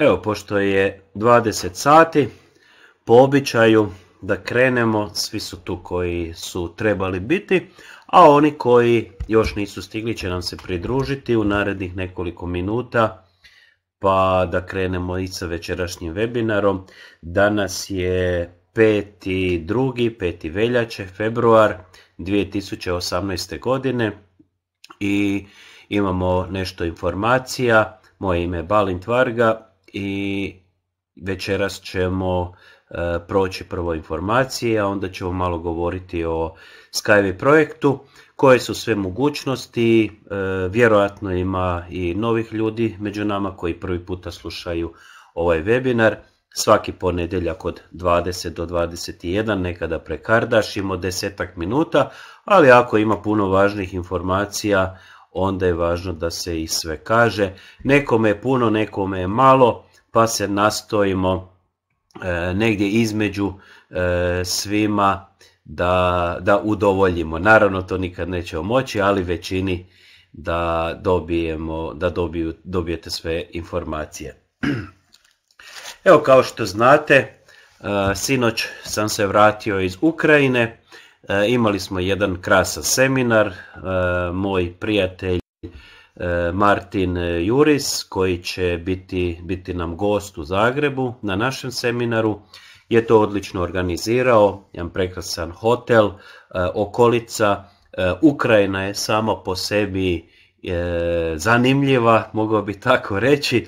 Evo, pošto je 20 sati, po običaju da krenemo, svi su tu koji su trebali biti, a oni koji još nisu stigli će nam se pridružiti u narednih nekoliko minuta, pa da krenemo i sa večerašnjim webinarom. Danas je 5. 5. veljače, februar 2018. godine i imamo nešto informacija. Moje ime je Balint Varga, i večeras ćemo e, proći prvo informacije, a onda ćemo malo govoriti o Skyway projektu, koje su sve mogućnosti, e, vjerojatno ima i novih ljudi među nama koji prvi puta slušaju ovaj webinar. Svaki ponedjeljak od 20 do 21 nekada prekardašimo desetak minuta, ali ako ima puno važnih informacija onda je važno da se i sve kaže. Nekome je puno, nekome je malo, pa se nastojimo e, negdje između e, svima da, da udovoljimo. Naravno to nikad nećemo moći, ali većini da dobijemo, da dobijete sve informacije. Evo kao što znate, e, sinoć sam se vratio iz Ukrajine E, imali smo jedan krasan seminar, e, moj prijatelj e, Martin Juris koji će biti, biti nam gost u Zagrebu na našem seminaru je to odlično organizirao, jedan prekrasan hotel, okolica, Ukrajina je sama po sebi zanimljiva, mogao bi tako reći,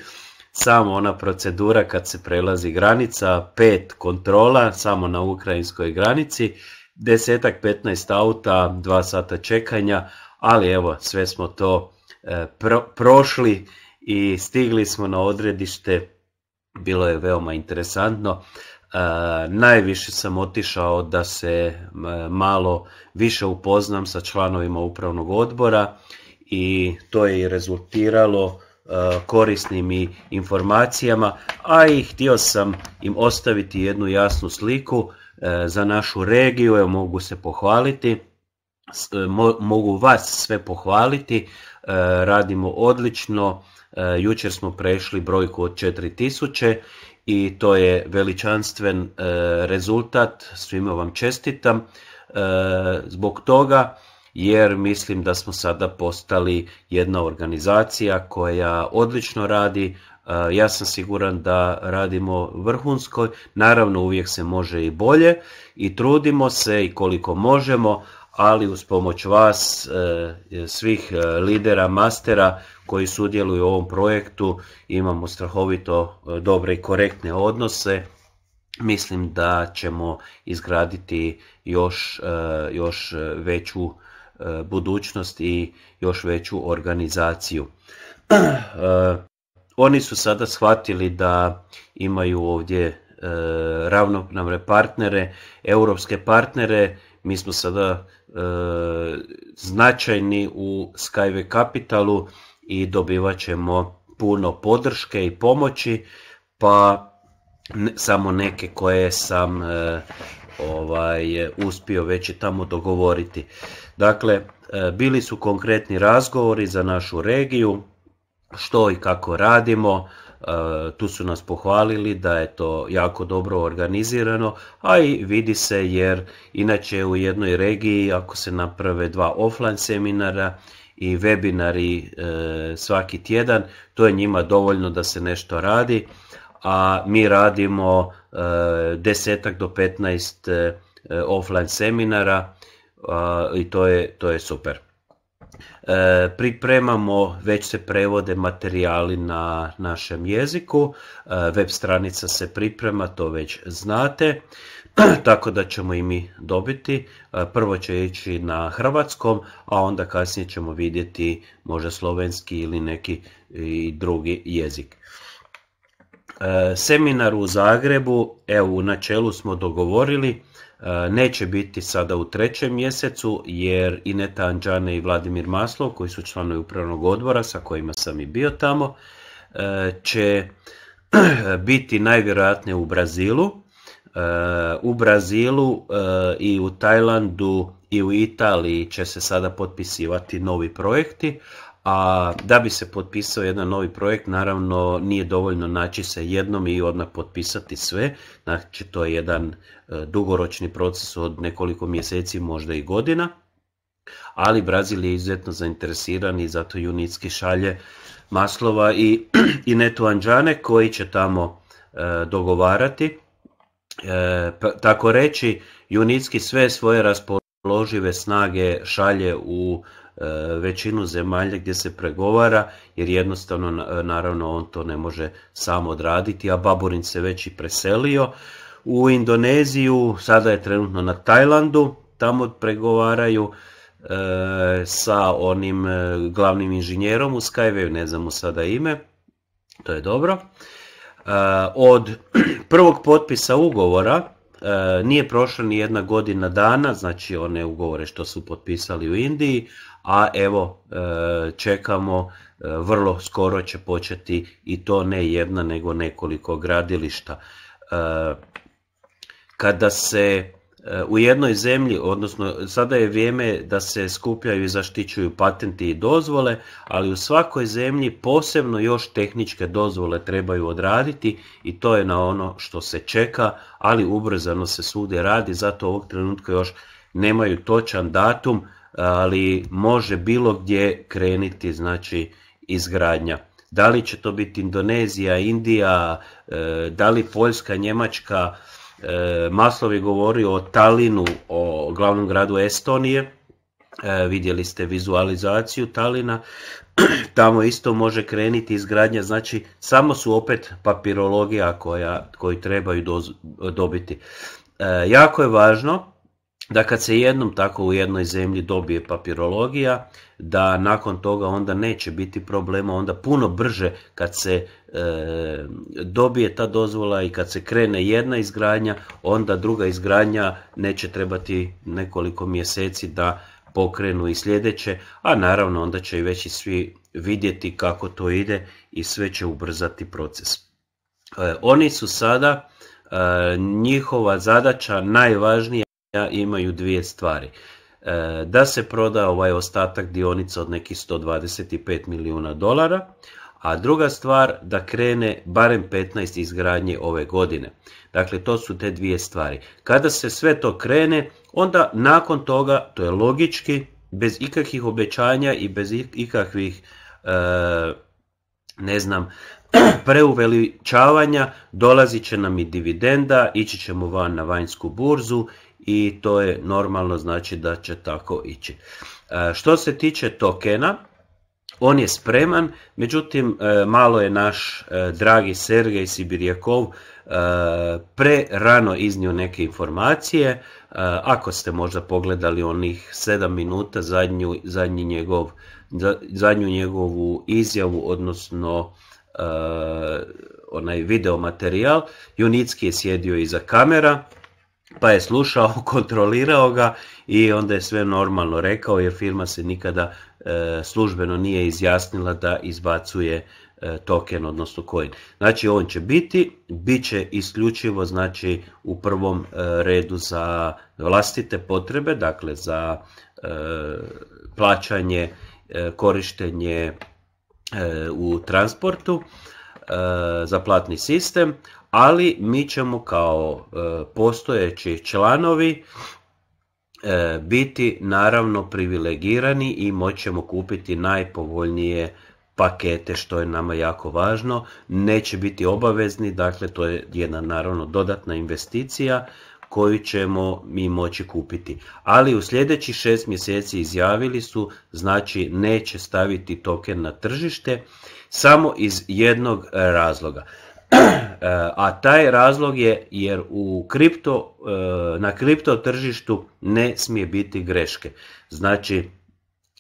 samo ona procedura kad se prelazi granica, pet kontrola samo na ukrajinskoj granici desetak, 15 auta, dva sata čekanja, ali evo sve smo to e, prošli i stigli smo na odredište, bilo je veoma interesantno. E, najviše sam otišao da se e, malo više upoznam sa članovima upravnog odbora i to je i rezultiralo korisnim i informacijama, a i htio sam im ostaviti jednu jasnu sliku E, za našu regiju, evo mogu se pohvaliti, e, mogu vas sve pohvaliti, e, radimo odlično, jučer smo prešli brojku od 4000 i to je veličanstven rezultat, svima vam čestitam zbog toga jer mislim da smo sada postali jedna organizacija koja odlično radi, ja sam siguran da radimo vrhunsko, naravno uvijek se može i bolje i trudimo se i koliko možemo, ali uz pomoć vas, e, svih e, lidera, mastera koji sudjeluju u ovom projektu, imamo strahovito e, dobre i korektne odnose. Mislim da ćemo izgraditi još, još veću budućnost i još veću organizaciju. oni su sada shvatili da imaju ovdje e, ravnopravne partnere, europske partnere, mi smo sada e, značajni u Skyway Capitalu i dobivat ćemo puno podrške i pomoći, pa samo neke koje sam e, ovaj, uspio već i tamo dogovoriti. Dakle, bili su konkretni razgovori za našu regiju, što i kako radimo. E, tu su nas pohvalili da je to jako dobro organizirano, a i vidi se jer inače u jednoj regiji ako se naprave dva offline seminara i webinari e, svaki tjedan, to je njima dovoljno da se nešto radi, a mi radimo e, desetak do 15 offline seminara i to to je super. E, pripremamo, već se prevode materijali na našem jeziku, e, web stranica se priprema, to već znate, tako da ćemo i mi dobiti. E, prvo će ići na hrvatskom, a onda kasnije ćemo vidjeti možda slovenski ili neki i drugi jezik. Seminar u Zagrebu, evo u načelu smo dogovorili, E, neće biti sada u trećem mjesecu jer i Neta i Vladimir Maslov koji su članovi upravnog odbora sa kojima sam i bio tamo e, će biti najvjerojatnije u Brazilu. E, u Brazilu i u Tajlandu i u Italiji će se sada potpisivati novi projekti, a da bi se potpisao jedan novi projekt naravno nije dovoljno naći se jednom i odmah potpisati sve znači to je jedan e, dugoročni proces od nekoliko mjeseci možda i godina ali Brazil je izuzetno zainteresiran i zato Junitski šalje Maslova i, i koji će tamo e, dogovarati. E, pa, tako reći, Junitski sve svoje raspoložive snage šalje u E, većinu zemalja gdje se pregovara jer jednostavno e, naravno on to ne može sam odraditi, a Baburin se već i preselio u Indoneziju, sada je trenutno na Tajlandu, tamo pregovaraju e, sa onim glavnim inženjerom u Skyway, ne znam mu sada ime, to je dobro. od prvog potpisa ugovora nije prošla ni jedna godina dana, znači one ugovore što su potpisali u Indiji, a evo e, čekamo, e, vrlo skoro će početi i to ne jedna nego nekoliko gradilišta. E, kada se u jednoj zemlji, odnosno sada je vrijeme da se skupljaju i zaštićuju patenti i dozvole, ali u svakoj zemlji posebno još tehničke dozvole trebaju odraditi i to je na ono što se čeka, ali ubrzano se sude radi, zato ovog trenutka još nemaju točan datum, ali može bilo gdje kreniti znači izgradnja. Da li će to biti Indonezija, Indija, e, da li Poljska, Njemačka, e, Maslov je govorio o Talinu, o glavnom gradu Estonije, e, vidjeli ste vizualizaciju Talina, tamo isto može kreniti izgradnja, znači samo su opet papirologija koja, koju trebaju dobiti. jako je važno da kad se jednom tako u jednoj zemlji dobije papirologija, da nakon toga onda neće biti problema, onda puno brže kad se e, dobije ta dozvola i kad se krene jedna izgradnja, onda druga izgradnja neće trebati nekoliko mjeseci da pokrenu i sljedeće, a naravno onda će i već svi vidjeti kako to ide i sve će ubrzati proces. E, oni su sada, e, njihova zadaća najvažnija imaju dvije stvari. E, da se proda ovaj ostatak dionica od nekih 125 milijuna dolara, a druga stvar da krene barem 15 izgradnje ove godine. Dakle, to su te dvije stvari. Kada se sve to krene, onda nakon toga, to je logički, bez ikakvih obećanja i bez ikakvih, e, ne znam, preuveličavanja, dolazit će nam i dividenda, ići ćemo van na vanjsku burzu i to je normalno znači da će tako ići. E, što se tiče tokena, on je spreman, međutim e, malo je naš e, dragi Sergej Sibirjakov pre rano iznio neke informacije. Ako ste možda pogledali onih 7 minuta zadnju, zadnji njegov, zadnju njegovu izjavu, odnosno onaj video materijal, Junicki je sjedio iza kamera, pa je slušao, kontrolirao ga i onda je sve normalno rekao jer firma se nikada e, službeno nije izjasnila da izbacuje e, token, odnosno coin. Znači on će biti, bit će isključivo znači u prvom e, redu za vlastite potrebe, dakle za plaćanje, korištenje u transportu, za platni sistem, ali mi ćemo kao e, postojeći članovi e, biti naravno privilegirani i moćemo kupiti najpovoljnije pakete što je nama jako važno, neće biti obavezni, dakle to je jedna naravno dodatna investicija koju ćemo mi moći kupiti. Ali u sljedećih šest mjeseci izjavili su, znači neće staviti token na tržište samo iz jednog razloga a taj razlog je jer u kripto, e, na kripto tržištu ne smije biti greške. Znači,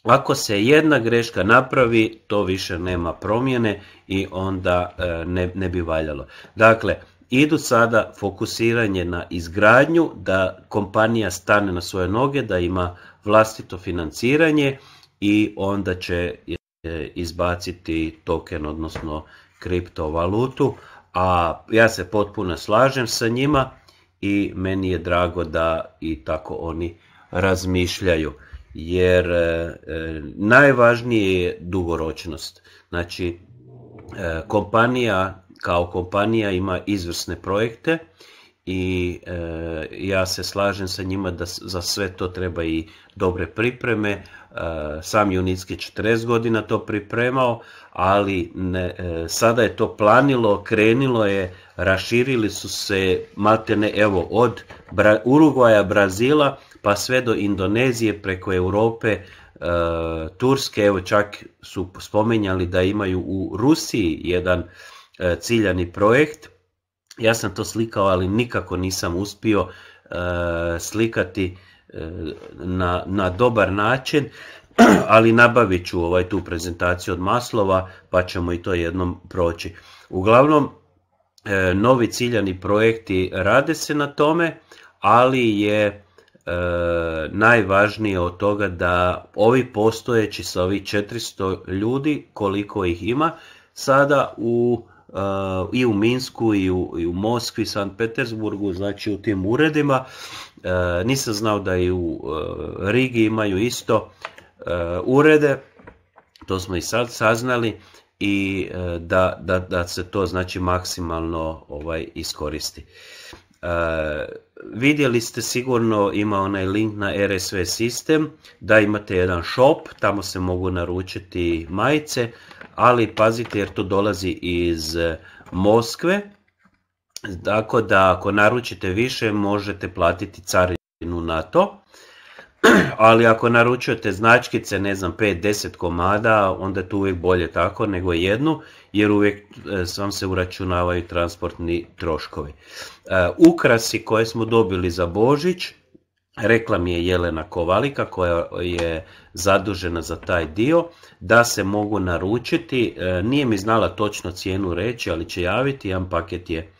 ako se jedna greška napravi, to više nema promjene i onda e, ne, ne bi valjalo. Dakle, idu sada fokusiranje na izgradnju, da kompanija stane na svoje noge, da ima vlastito financiranje i onda će e, izbaciti token, odnosno kriptovalutu, a ja se potpuno slažem sa njima i meni je drago da i tako oni razmišljaju jer e, e, najvažnije je dugoročnost. Znači, e, kompanija kao kompanija ima izvrsne projekte i ja se slažem sa njima da za sve to treba i dobre pripreme, E, sam Junicki 40 godina to pripremao, ali ne, e, sada je to planilo, krenilo je, raširili su se maltene evo od Bra, Brazila pa sve do Indonezije preko Europe, e, Turske, evo čak su spomenjali da imaju u Rusiji jedan ciljani projekt. Ja sam to slikao, ali nikako nisam uspio slikati na, na dobar način, ali nabavit ću ovaj tu prezentaciju od Maslova pa ćemo i to jednom proći. Uglavnom, e, novi ciljani projekti rade se na tome, ali je e, najvažnije od toga da ovi postojeći sa ovih 400 ljudi koliko ih ima sada u, e, i u Minsku i u, i u Moskvi, San Petersburgu, znači u tim uredima E, nisam znao da i u e, Rigi imaju isto e, urede, to smo i sad saznali i da, se to znači maksimalno ovaj iskoristi. vidjeli ste sigurno ima onaj link na RSV sistem da imate jedan shop, tamo se mogu naručiti majice, ali pazite jer to dolazi iz Moskve, tako da ako naručite više možete platiti carinu na to, ali ako naručujete značkice, ne znam, 5-10 komada, onda je to uvijek bolje tako nego jednu, jer uvijek vam e, se uračunavaju transportni troškovi. E, ukrasi koje smo dobili za Božić, rekla mi je Jelena Kovalika koja je zadužena za taj dio, da se mogu naručiti, e, nije mi znala točno cijenu reći, ali će javiti, jedan paket je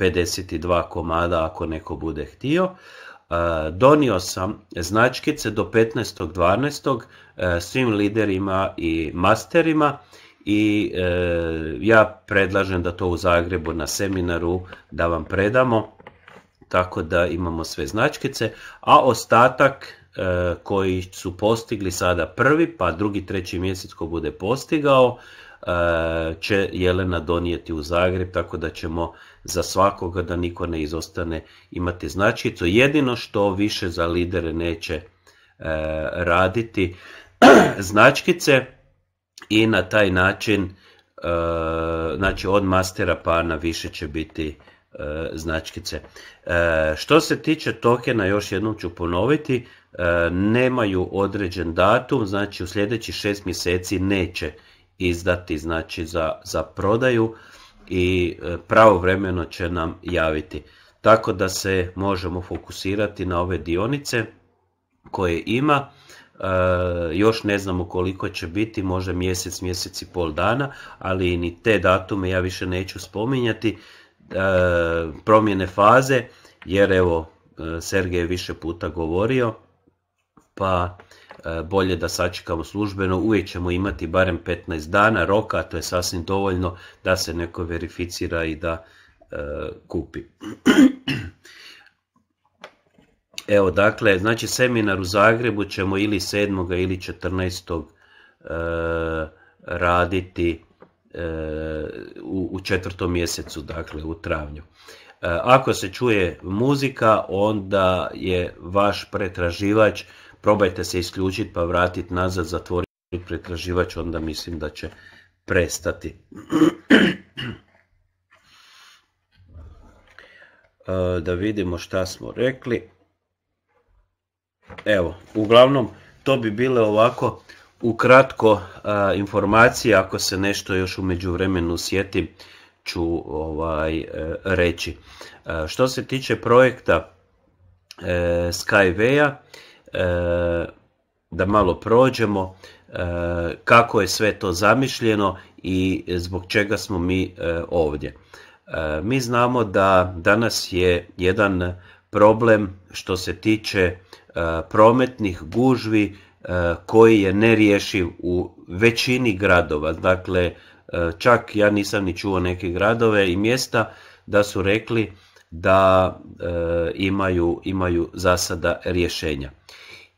52 komada ako neko bude htio. E, donio sam značkice do 15.12. E, svim liderima i masterima i e, ja predlažem da to u Zagrebu na seminaru da vam predamo, tako da imamo sve značkice, a ostatak koji su postigli sada prvi, pa drugi, treći mjesec ko bude postigao, će Jelena donijeti u Zagreb, tako da ćemo za svakoga da niko ne izostane imati značicu. Jedino što više za lidere neće e, raditi značkice i na taj način, e, znači od mastera pa na više će biti e, značkice. Što se tiče tokena, još jednom ću ponoviti, nemaju određen datum, znači u sljedećih šest mjeseci neće izdati znači za, za prodaju i e, pravovremeno će nam javiti. Tako da se možemo fokusirati na ove dionice koje ima. E, još ne znamo koliko će biti, možda mjesec, mjesec i pol dana, ali ni te datume ja više neću spominjati. E, promjene faze, jer evo, Sergej je više puta govorio, pa E, bolje da sačekamo službeno, uvijek ćemo imati barem 15 dana roka, a to je sasvim dovoljno da se neko verificira i da e, kupi. Evo dakle, znači seminar u Zagrebu ćemo ili 7. ili 14. E, raditi u, u četvrtom mjesecu, dakle u travnju. Ako se čuje muzika, onda je vaš pretraživač probajte se isključiti pa vratiti nazad, zatvoriti pretraživač, onda mislim da će prestati. E, da vidimo šta smo rekli. Evo, uglavnom, to bi bile ovako ukratko e, informacije, ako se nešto još u vremenu sjetim, ću ovaj, e, reći. Što se tiče projekta Skyway-a, E, da malo prođemo e, kako je sve to zamišljeno i zbog čega smo mi e, ovdje. Mi znamo da danas je jedan problem što se tiče prometnih gužvi koji je nerješiv u većini gradova. Dakle, čak ja nisam ni čuo neke gradove i mjesta da su rekli da imaju, imaju za rješenja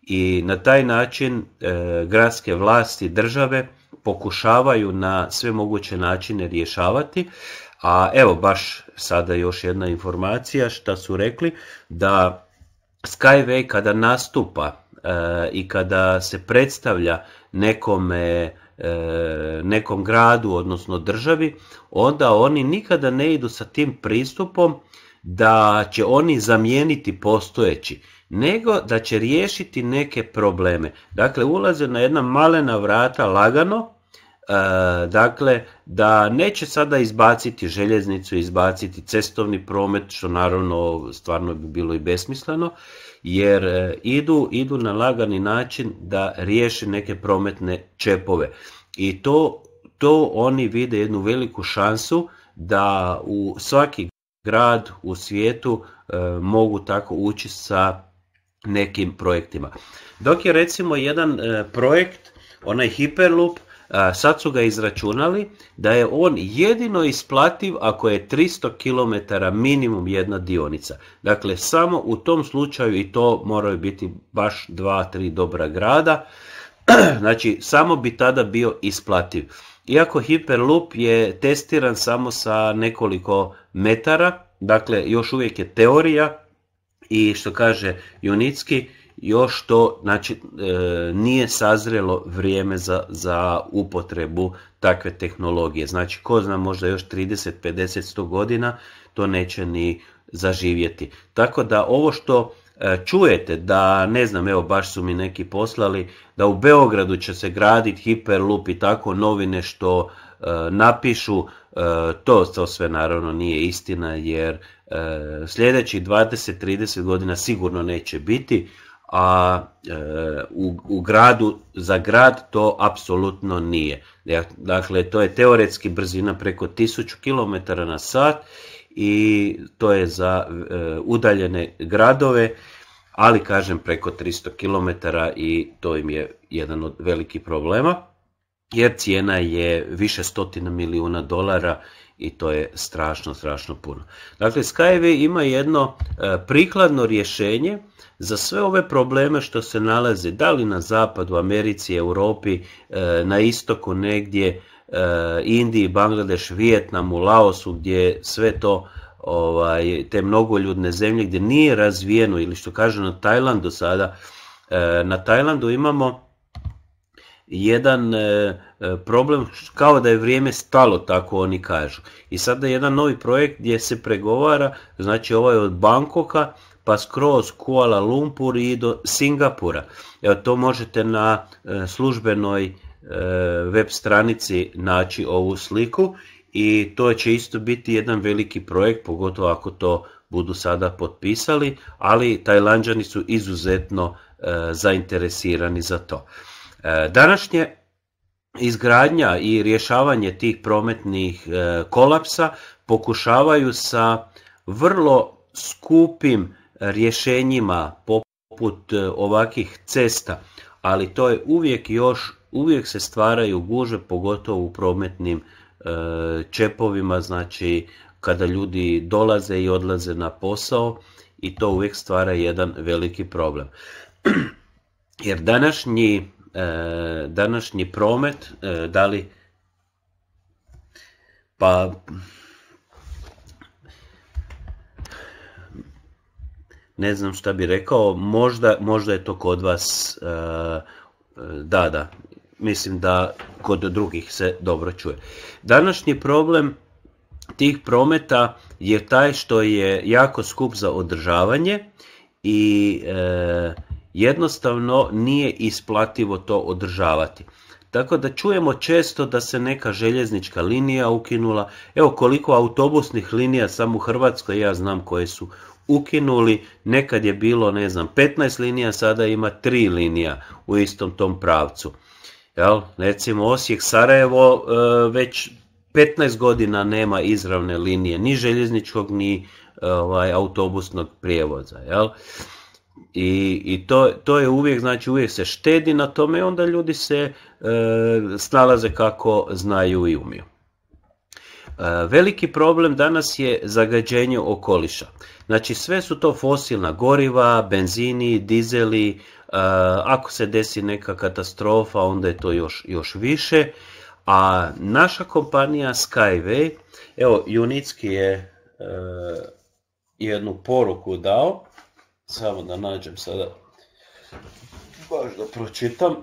i na taj način e, gradske vlasti države pokušavaju na sve moguće načine rješavati a evo baš sada još jedna informacija šta su rekli da Skyway kada nastupa e, i kada se predstavlja nekome e, nekom gradu, odnosno državi, onda oni nikada ne idu sa tim pristupom da će oni zamijeniti postojeći nego da će riješiti neke probleme. Dakle, ulaze na jedna malena vrata lagano, e, dakle, da neće sada izbaciti željeznicu, izbaciti cestovni promet, što naravno stvarno bi bilo i besmisleno, jer e, idu, idu na lagani način da riješe neke prometne čepove. I to, to oni vide jednu veliku šansu da u svaki grad u svijetu e, mogu tako ući sa nekim projektima. Dok je recimo jedan e, projekt, onaj Hyperloop, e, sad su ga izračunali da je on jedino isplativ ako je 300 km minimum jedna dionica. Dakle, samo u tom slučaju i to moraju biti baš dva, tri dobra grada. Znači, samo bi tada bio isplativ. Iako Hyperloop je testiran samo sa nekoliko metara, dakle, još uvijek je teorija, i što kaže Junicki, još to znači, e, nije sazrelo vrijeme za, za upotrebu takve tehnologije. Znači, ko zna možda još 30, 50, 100 godina to neće ni zaživjeti. Tako da ovo što e, čujete da, ne znam, evo baš su mi neki poslali, da u Beogradu će se graditi hiperlup i tako novine što e, napišu E, to, to sve naravno nije istina jer e, sljedećih 20-30 godina sigurno neće biti, a e, u, u gradu, za grad to apsolutno nije. Dakle, to je teoretski brzina preko 1000 km na sat i to je za udaljene gradove, ali kažem preko 300 km i to im je jedan od velikih problema jer cijena je više stotina milijuna dolara i to je strašno, strašno puno. Dakle, Skyway ima jedno e, prikladno rješenje za sve ove probleme što se nalaze da li na zapadu, Americi, Europi, e, na istoku negdje, e, Indiji, Bangladeš, Vijetnamu, Laosu gdje sve to ovaj, te mnogoljudne zemlje gdje nije razvijeno ili što kažem na Tajlandu sada, na Tajlandu imamo jedan e, e, problem kao da je vrijeme stalo, tako oni kažu. I sada jedan novi projekt gdje se pregovara, znači ovaj od Bankoka, pa skroz Kuala Lumpur i do Singapura. Evo, to možete na e, službenoj web stranici naći ovu sliku i to će isto biti jedan veliki projekt, pogotovo ako to budu sada potpisali, ali Tajlanđani su izuzetno zainteresirani za to. E, današnje izgradnja i rješavanje tih prometnih e, kolapsa pokušavaju sa vrlo skupim rješenjima poput e, ovakvih cesta, ali to je uvijek još, uvijek se stvaraju guže, pogotovo u prometnim čepovima, znači kada ljudi dolaze i odlaze na posao i to uvijek stvara jedan veliki problem. Jer današnji E, današnji promet, e, da li pa ne znam šta bi rekao, možda, je to kod vas, e, da, da, mislim da kod drugih se dobro čuje. Današnji problem tih prometa je taj što je jako skup za održavanje i jednostavno nije isplativo to održavati. Tako da čujemo često da se neka željeznička linija ukinula. Evo koliko autobusnih linija samo u Hrvatskoj, ja znam koje su ukinuli. Nekad je bilo, ne znam, 15 linija, sada ima 3 linija u istom tom pravcu. Jel? Recimo Osijek Sarajevo e, već 15 godina nema izravne linije, ni željezničkog, ni e, ovaj, autobusnog prijevoza. Jel? I, i to, to, je uvijek, znači uvijek se štedi na tome onda ljudi se e, snalaze kako znaju i umiju. E, veliki problem danas je zagađenje okoliša. Znači sve su to fosilna goriva, benzini, dizeli, e, ako se desi neka katastrofa onda je to još, još više. A naša kompanija Skyway, evo Junicki je e, jednu poruku dao, samo da nađem sada. Baš da pročitam.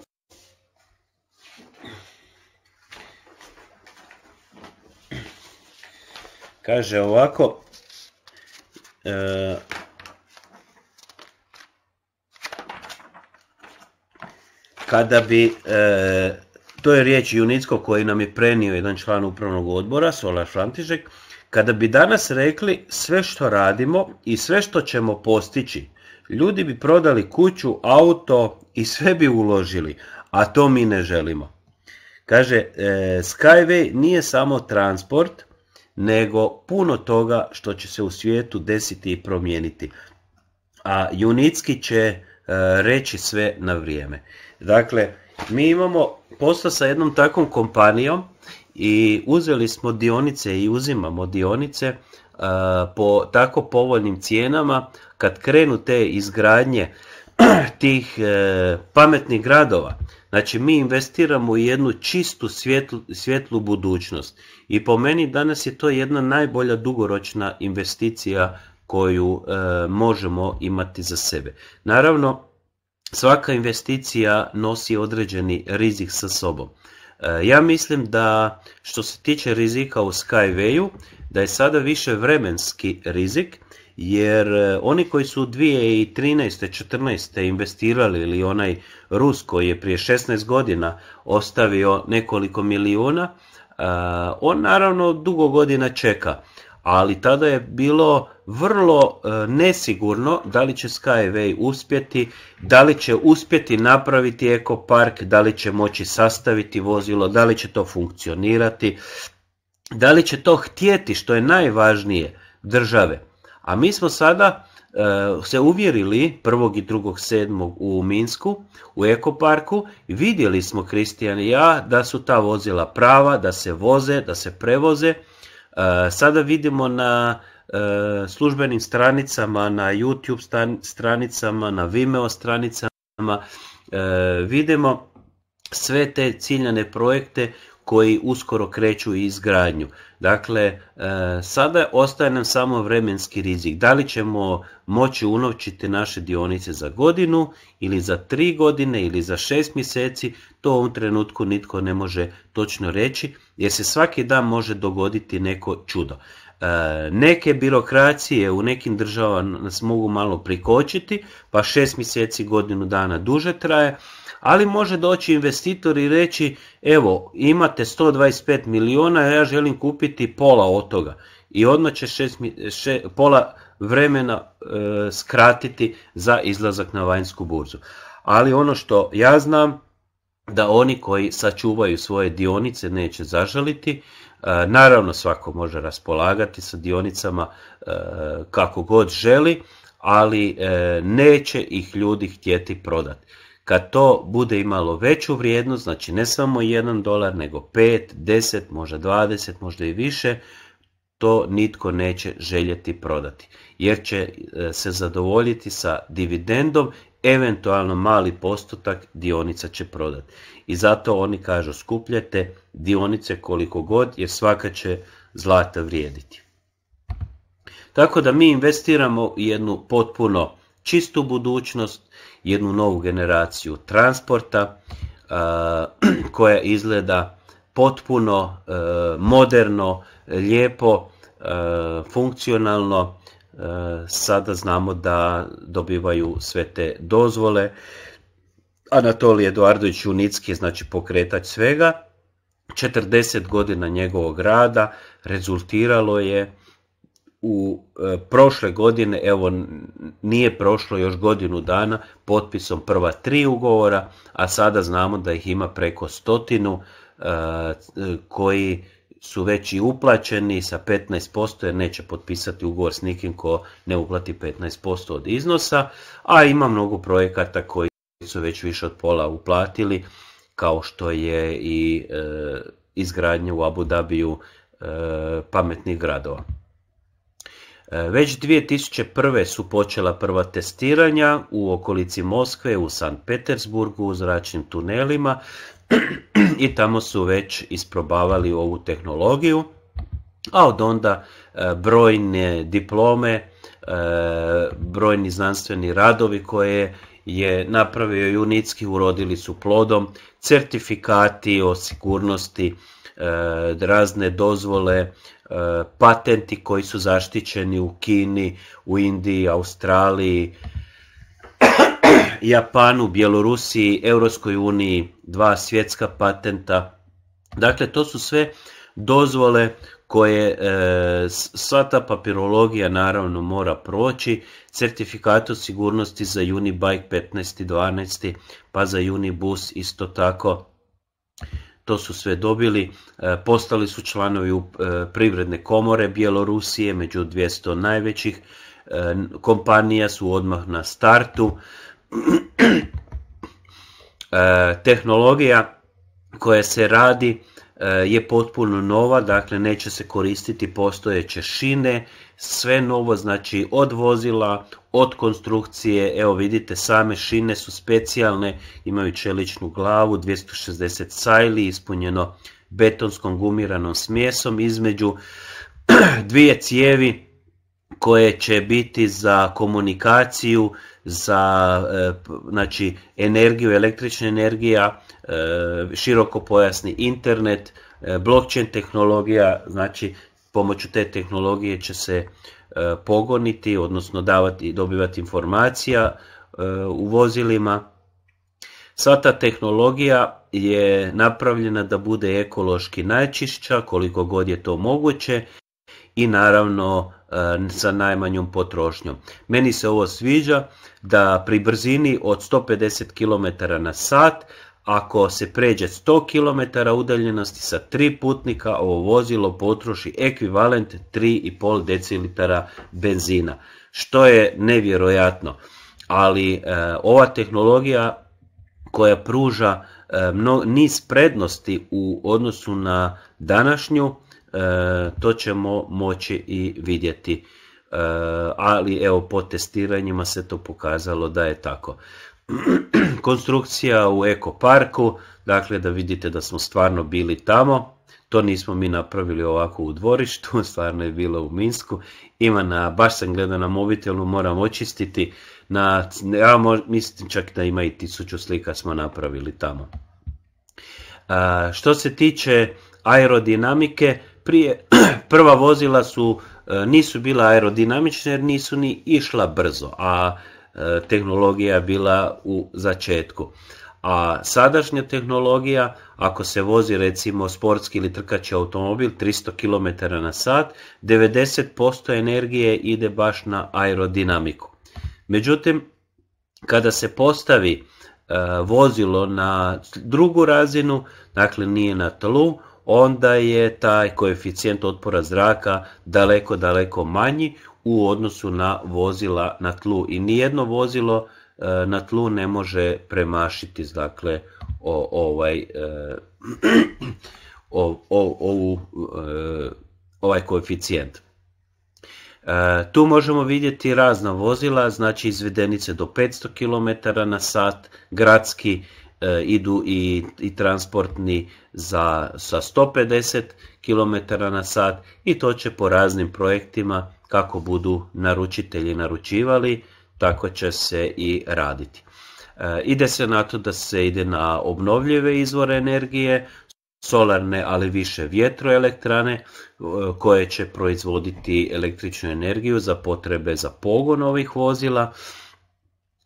Kaže ovako. E, kada bi, e, to je riječ Junicko koji nam je prenio jedan član upravnog odbora, Solar Frantižek, kada bi danas rekli sve što radimo i sve što ćemo postići, Ljudi bi prodali kuću, auto i sve bi uložili, a to mi ne želimo. Kaže, e, Skyway nije samo transport, nego puno toga što će se u svijetu desiti i promijeniti. A Junicki će e, reći sve na vrijeme. Dakle, mi imamo posla sa jednom takvom kompanijom i uzeli smo dionice i uzimamo dionice po tako povoljnim cijenama kad krenu te izgradnje tih e, pametnih gradova Znači mi investiramo u jednu čistu svjetlu, budućnost i po meni danas je to jedna najbolja dugoročna investicija koju e, možemo imati za sebe. Naravno, svaka investicija nosi određeni rizik sa sobom. E, ja mislim da što se tiče rizika u Skywayu, da je sada više vremenski rizik, jer e, oni koji su 2013. 14. investirali ili onaj Rus koji je prije 16 godina ostavio nekoliko milijuna, e, on naravno dugo godina čeka, ali tada je bilo vrlo e, nesigurno da li će Skyway uspjeti, da li će uspjeti napraviti ekopark, da li će moći sastaviti vozilo, da li će to funkcionirati, da li će to htjeti što je najvažnije države. A mi smo sada e, se uvjerili 1. i drugog sedmog u Minsku, u ekoparku vidjeli smo Kristijan i ja da su ta vozila prava, da se voze, da se prevoze. E, sada vidimo na e, službenim stranicama, na YouTube stranicama, na Vimeo stranicama, vidimo sve te ciljane projekte koji uskoro kreću izgradnju. Dakle, e, sada ostaje nam samo vremenski rizik. Da li ćemo moći unovčiti naše dionice za godinu ili za tri godine ili za šest mjeseci, to u ovom trenutku nitko ne može točno reći jer se svaki dan može dogoditi neko čudo. E, neke birokracije u nekim državama nas mogu malo prikočiti, pa šest mjeseci godinu dana duže traje, ali može doći investitor i reći evo imate 125 milijuna, ja želim kupiti pola od toga i odmah će pola vremena e, skratiti za izlazak na vanjsku burzu. Ali ono što ja znam da oni koji sačuvaju svoje dionice neće zažaliti, e, naravno svako može raspolagati sa dionicama e, kako god želi, ali neće ih ljudi htjeti prodati kad to bude imalo veću vrijednost, znači ne samo 1 dolar, nego 5, 10, možda 20, možda i više, to nitko neće željeti prodati. Jer će e, se zadovoljiti sa dividendom, eventualno mali postotak dionica će prodati. I zato oni kažu skupljajte dionice koliko god, jer svaka će zlata vrijediti. Tako da mi investiramo u jednu potpuno čistu budućnost, jednu novu generaciju transporta koja izgleda potpuno e, moderno, lijepo, e, funkcionalno. E, sada znamo da dobivaju sve te dozvole. Anatolij Eduardović Unicki, znači pokretač svega, 40 godina njegovog rada rezultiralo je u e, prošle godine, evo nije prošlo još godinu dana, potpisom prva tri ugovora, a sada znamo da ih ima preko stotinu e, koji su već i uplaćeni sa 15% jer neće potpisati ugovor s nikim ko ne uplati 15% od iznosa, a ima mnogo projekata koji su već više od pola uplatili, kao što je i e, izgradnja u Abu Dhabiju e, pametnih gradova. E, već 2001. su počela prva testiranja u okolici Moskve, u San Petersburgu, u zračnim tunelima i tamo su već isprobavali ovu tehnologiju, a od onda e, brojne diplome, e, brojni znanstveni radovi koje je napravio Unitski, urodili su plodom, certifikati o sigurnosti, razne dozvole, patenti koji su zaštićeni u Kini, u Indiji, Australiji, Japanu, Bjelorusiji, Europskoj uniji, dva svjetska patenta. Dakle, to su sve dozvole koje e, sva ta papirologija naravno mora proći. Certifikat o sigurnosti za Unibike 15.12. pa za Unibus isto tako to su sve dobili, e, postali su članovi e, privredne komore Bjelorusije, među 200 najvećih e, kompanija su odmah na startu. Tehnologija koja se radi je potpuno nova, dakle neće se koristiti postojeće šine, sve novo, znači od vozila, od konstrukcije, evo vidite same šine su specijalne, imaju čeličnu glavu, 260 sajli, ispunjeno betonskom gumiranom smjesom između dvije cijevi koje će biti za komunikaciju, za e, znači, energiju, električna energija, e, širokopojasni internet, e, blockchain tehnologija, znači pomoću te tehnologije će se E, pogoniti, odnosno davati, dobivati informacija e, u vozilima. Sva ta tehnologija je napravljena da bude ekološki najčišća koliko god je to moguće i naravno e, sa najmanjom potrošnjom. Meni se ovo sviđa da pri brzini od 150 km na sat ako se pređe 100 km udaljenosti sa tri putnika, ovo vozilo potroši ekvivalent 3,5 decilitara benzina, što je nevjerojatno. Ali e, ova tehnologija koja pruža e, mno, niz prednosti u odnosu na današnju, e, to ćemo moći i vidjeti. Ali evo po testiranjima se to pokazalo da je tako. konstrukcija u Eko parku, dakle da vidite da smo stvarno bili tamo. To nismo mi napravili ovako u dvorištu, stvarno je bilo u Minsku. Ima na, baš sam gledao na mobitelu, moram očistiti. Na, ja mislim čak da ima i tisuću slika smo napravili tamo. što se tiče aerodinamike, prije prva vozila su e, nisu bila aerodinamične jer nisu ni išla brzo, a E, tehnologija bila u začetku. A sadašnja tehnologija, ako se vozi recimo sportski ili trkači automobil 300 km na sat, 90% energije ide baš na aerodinamiku. Međutim, kada se postavi e, vozilo na drugu razinu, dakle nije na tlu, onda je taj koeficijent otpora zraka daleko, daleko manji, u odnosu na vozila na tlu i nijedno vozilo e, na tlu ne može premašiti dakle ovaj o, ovaj, e, e, ovaj koeficijent. Tu možemo vidjeti razna vozila, znači izvedenice do 500 km na sat, gradski idu i, i transportni za, sa 150 km na sat i to će po raznim projektima kako budu naručitelji naručivali, tako će se i raditi. E, ide se na to da se ide na obnovljive izvore energije, solarne ali više vjetroelektrane e, koje će proizvoditi električnu energiju za potrebe za pogon ovih vozila.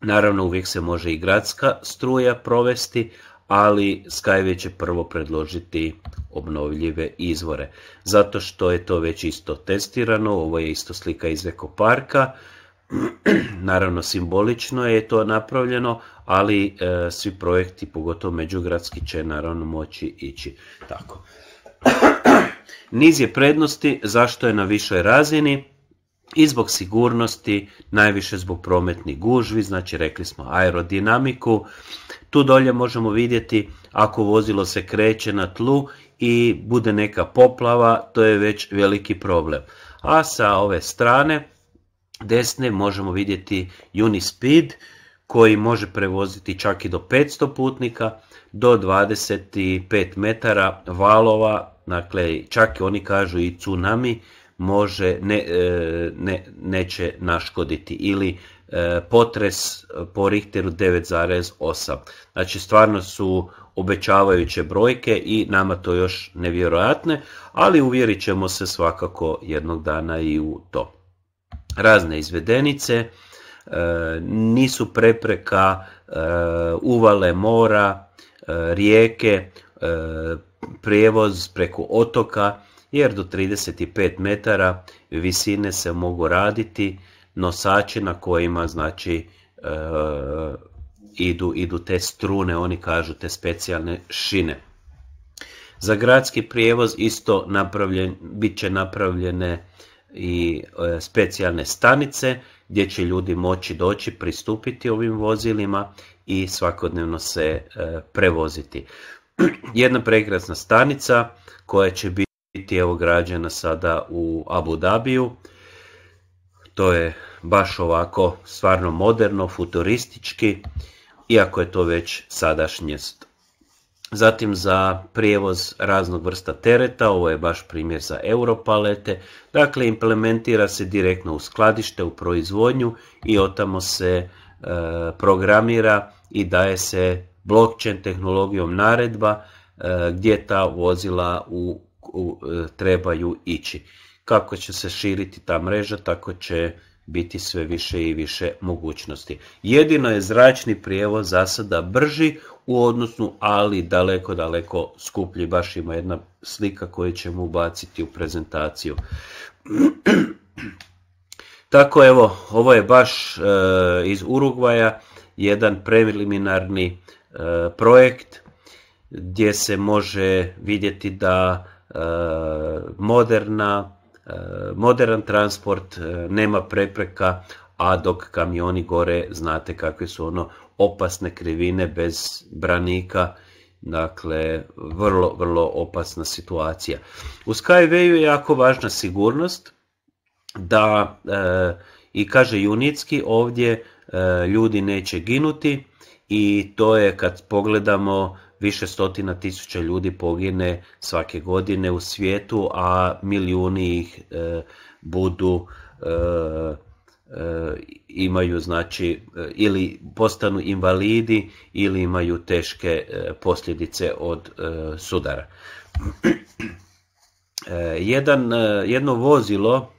Naravno uvijek se može i gradska struja provesti, ali Skyway će prvo predložiti obnovljive izvore. Zato što je to već isto testirano, ovo je isto slika iz parka. naravno simbolično je to napravljeno, ali e, svi projekti, pogotovo međugradski, će naravno moći ići tako. Niz je prednosti zašto je na višoj razini i zbog sigurnosti, najviše zbog prometnih gužvi, znači rekli smo aerodinamiku, tu dolje možemo vidjeti ako vozilo se kreće na tlu i bude neka poplava, to je već veliki problem. A sa ove strane desne možemo vidjeti Unispeed koji može prevoziti čak i do 500 putnika, do 25 metara valova, dakle čak i oni kažu i tsunami, može ne, e, ne, neće naškoditi ili e, potres po Richteru 9,8. Znači stvarno su obećavajuće brojke i nama to još nevjerojatne, ali uvjerit ćemo se svakako jednog dana i u to. Razne izvedenice e, nisu prepreka uvale mora, rijeke, prijevoz preko otoka jer do 35 metara visine se mogu raditi nosači na kojima znači e, idu, idu te strune, oni kažu te specijalne šine. Za gradski prijevoz isto napravljen, bit će napravljene i e, specijalne stanice gdje će ljudi moći doći, pristupiti ovim vozilima i svakodnevno se e, prevoziti. Jedna prekrasna stanica koja će biti biti evo građena sada u Abu Dhabiju. To je baš ovako stvarno moderno, futuristički, iako je to već sadašnje Zatim za prijevoz raznog vrsta tereta, ovo je baš primjer za europalete, dakle implementira se direktno u skladište, u proizvodnju i otamo se e, programira i daje se blockchain tehnologijom naredba e, gdje ta vozila u E, trebaju ići. Kako će se širiti ta mreža, tako će biti sve više i više mogućnosti. Jedino je zračni prijevoz za sada brži u odnosu, ali daleko, daleko skuplji. Baš ima jedna slika koju ćemo ubaciti u prezentaciju. Tako evo, ovo je baš e, iz Urugvaja jedan preliminarni e, projekt gdje se može vidjeti da Eh, moderna, eh, modern transport, eh, nema prepreka, a dok kamioni gore znate kakve su ono opasne krivine bez branika, dakle vrlo, vrlo opasna situacija. U Skywayu je jako važna sigurnost da i kaže Junicki, ovdje ljudi neće ginuti i to je kad pogledamo više stotina tisuća ljudi pogine svake godine u svijetu, a milijuni ih e, budu e, e, imaju znači ili postanu invalidi ili imaju teške posljedice od sudara. Jedan, jedno vozilo,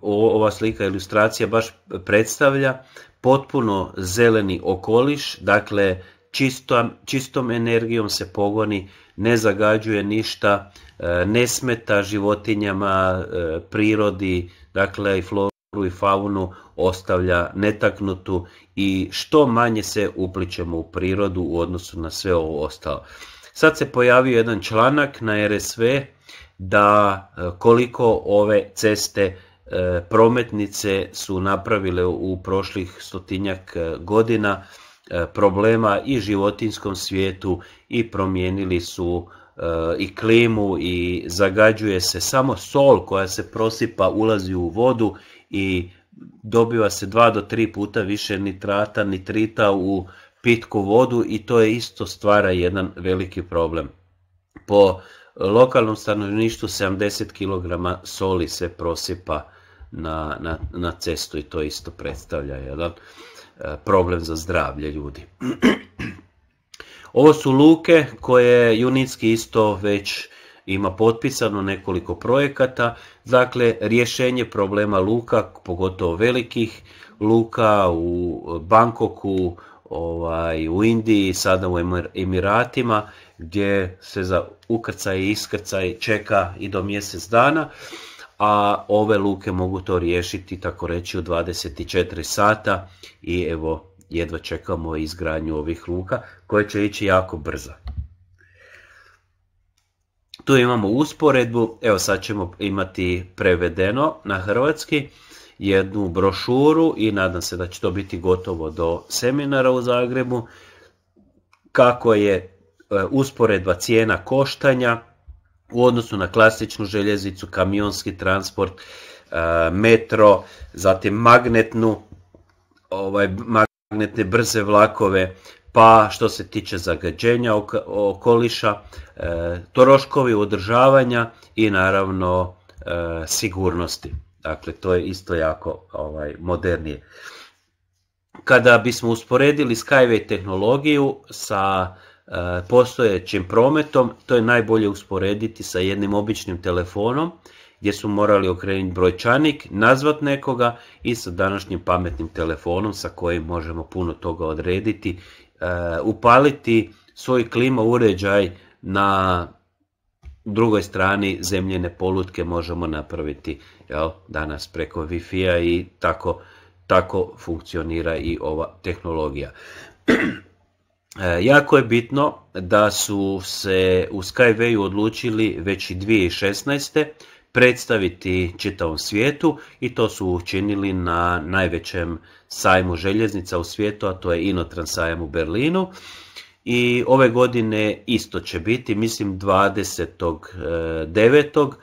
ova slika ilustracija baš predstavlja potpuno zeleni okoliš, dakle čistom, čistom energijom se pogoni, ne zagađuje ništa, e, ne smeta životinjama, e, prirodi, dakle i floru i faunu ostavlja netaknutu i što manje se upličemo u prirodu u odnosu na sve ovo ostalo. Sad se pojavio jedan članak na RSV da e, koliko ove ceste prometnice su napravile u prošlih stotinjak godina E, problema i životinskom svijetu i promijenili su e, i klimu i zagađuje se samo sol koja se prosipa ulazi u vodu i dobiva se dva do tri puta više nitrata, nitrita u pitku vodu i to je isto stvara jedan veliki problem. Po lokalnom stanovništvu 70 kg soli se prosipa na, na, na cestu i to isto predstavlja jedan E, problem za zdravlje ljudi. Ovo su luke koje Junitski isto već ima potpisano nekoliko projekata. Dakle, rješenje problema luka, pogotovo velikih luka u Bankoku, ovaj, u Indiji, sada u Emiratima, gdje se za ukrcaj i iskrcaj čeka i do mjesec dana a ove luke mogu to riješiti tako reći u 24 sata i evo jedva čekamo izgradnju ovih luka koje će ići jako brzo. Tu imamo usporedbu, evo sad ćemo imati prevedeno na hrvatski jednu brošuru i nadam se da će to biti gotovo do seminara u Zagrebu kako je e, usporedba cijena koštanja u odnosu na klasičnu željeznicu, kamionski transport, e, metro, zatim magnetnu, ovaj, magnetne brze vlakove, pa što se tiče zagađenja okoliša, e, troškovi održavanja i naravno e, sigurnosti. Dakle, to je isto jako ovaj, modernije. Kada bismo usporedili Skyway tehnologiju sa E, postojećim prometom, to je najbolje usporediti sa jednim običnim telefonom gdje su morali okrenuti brojčanik, nazvat nekoga i sa današnjim pametnim telefonom sa kojim možemo puno toga odrediti, e, upaliti svoj klima uređaj na drugoj strani zemljene polutke možemo napraviti jel, danas preko Wi-Fi-a i tako, tako funkcionira i ova tehnologija. E, jako je bitno da su se u Skywayu odlučili već i 2016. predstaviti čitavom svijetu i to su učinili na najvećem sajmu željeznica u svijetu, a to je Inotran sajam u Berlinu. I ove godine isto će biti, mislim 29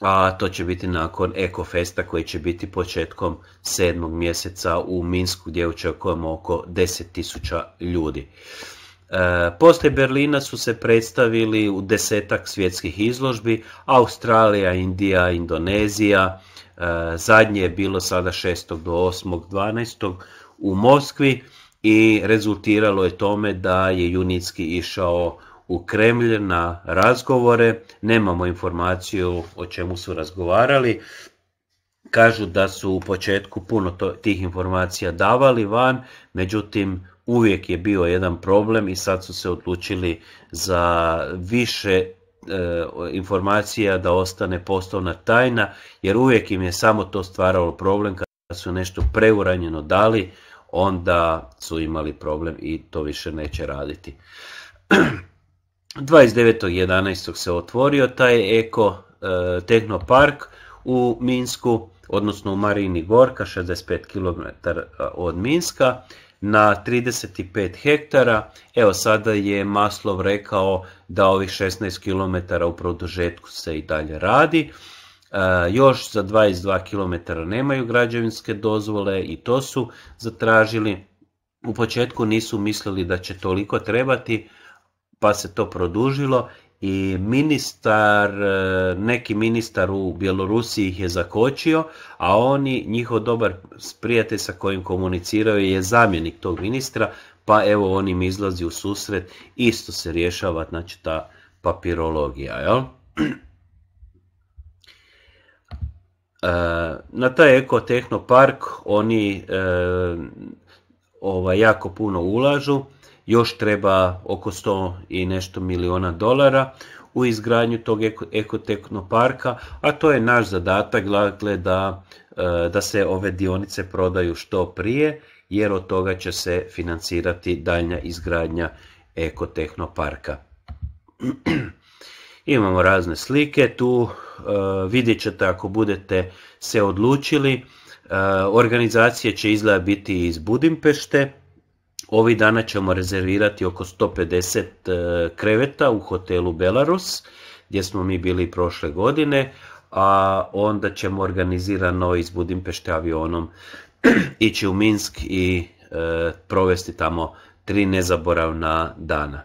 a to će biti nakon Ekofesta koji će biti početkom sedmog mjeseca u Minsku gdje očekujemo oko 10.000 ljudi. E, Poslije Berlina su se predstavili u desetak svjetskih izložbi, Australija, Indija, Indonezija, e, zadnje je bilo sada 6. do 8. 12. u Moskvi i rezultiralo je tome da je Junitski išao u na razgovore, nemamo informaciju o čemu su razgovarali, kažu da su u početku puno tih informacija davali van, međutim uvijek je bio jedan problem i sad su se odlučili za više e, informacija da ostane poslovna tajna, jer uvijek im je samo to stvaralo problem kada su nešto preuranjeno dali, onda su imali problem i to više neće raditi. 29.11. se otvorio taj Eko e, Tehnopark u Minsku, odnosno u Marini Gorka, 65 km e, od Minska, na 35 hektara. Evo sada je Maslov rekao da ovih 16 km u produžetku se i dalje radi. E, još za 22 km nemaju građevinske dozvole i to su zatražili. U početku nisu mislili da će toliko trebati, pa se to produžilo i ministar, e, neki ministar u Bjelorusiji ih je zakočio, a oni, njihov dobar prijatelj sa kojim komuniciraju je zamjenik tog ministra, pa evo on im izlazi u susret, isto se rješava, znači ta papirologija, jel? E, na taj ekotehnopark oni e, ovaj, jako puno ulažu, još treba oko 100 i nešto miliona dolara u izgradnju tog ekoteknoparka, a to je naš zadatak dakle, da, e, da se ove dionice prodaju što prije, jer od toga će se financirati daljnja izgradnja ekoteknoparka. Imamo razne slike, tu e, vidjet ćete ako budete se odlučili, e, organizacije će izgleda biti iz Budimpešte, Ovih dana ćemo rezervirati oko 150 e, kreveta u hotelu Belarus, gdje smo mi bili prošle godine, a onda ćemo organizirano iz Budimpešte avionom ići u Minsk i e, provesti tamo tri nezaboravna dana.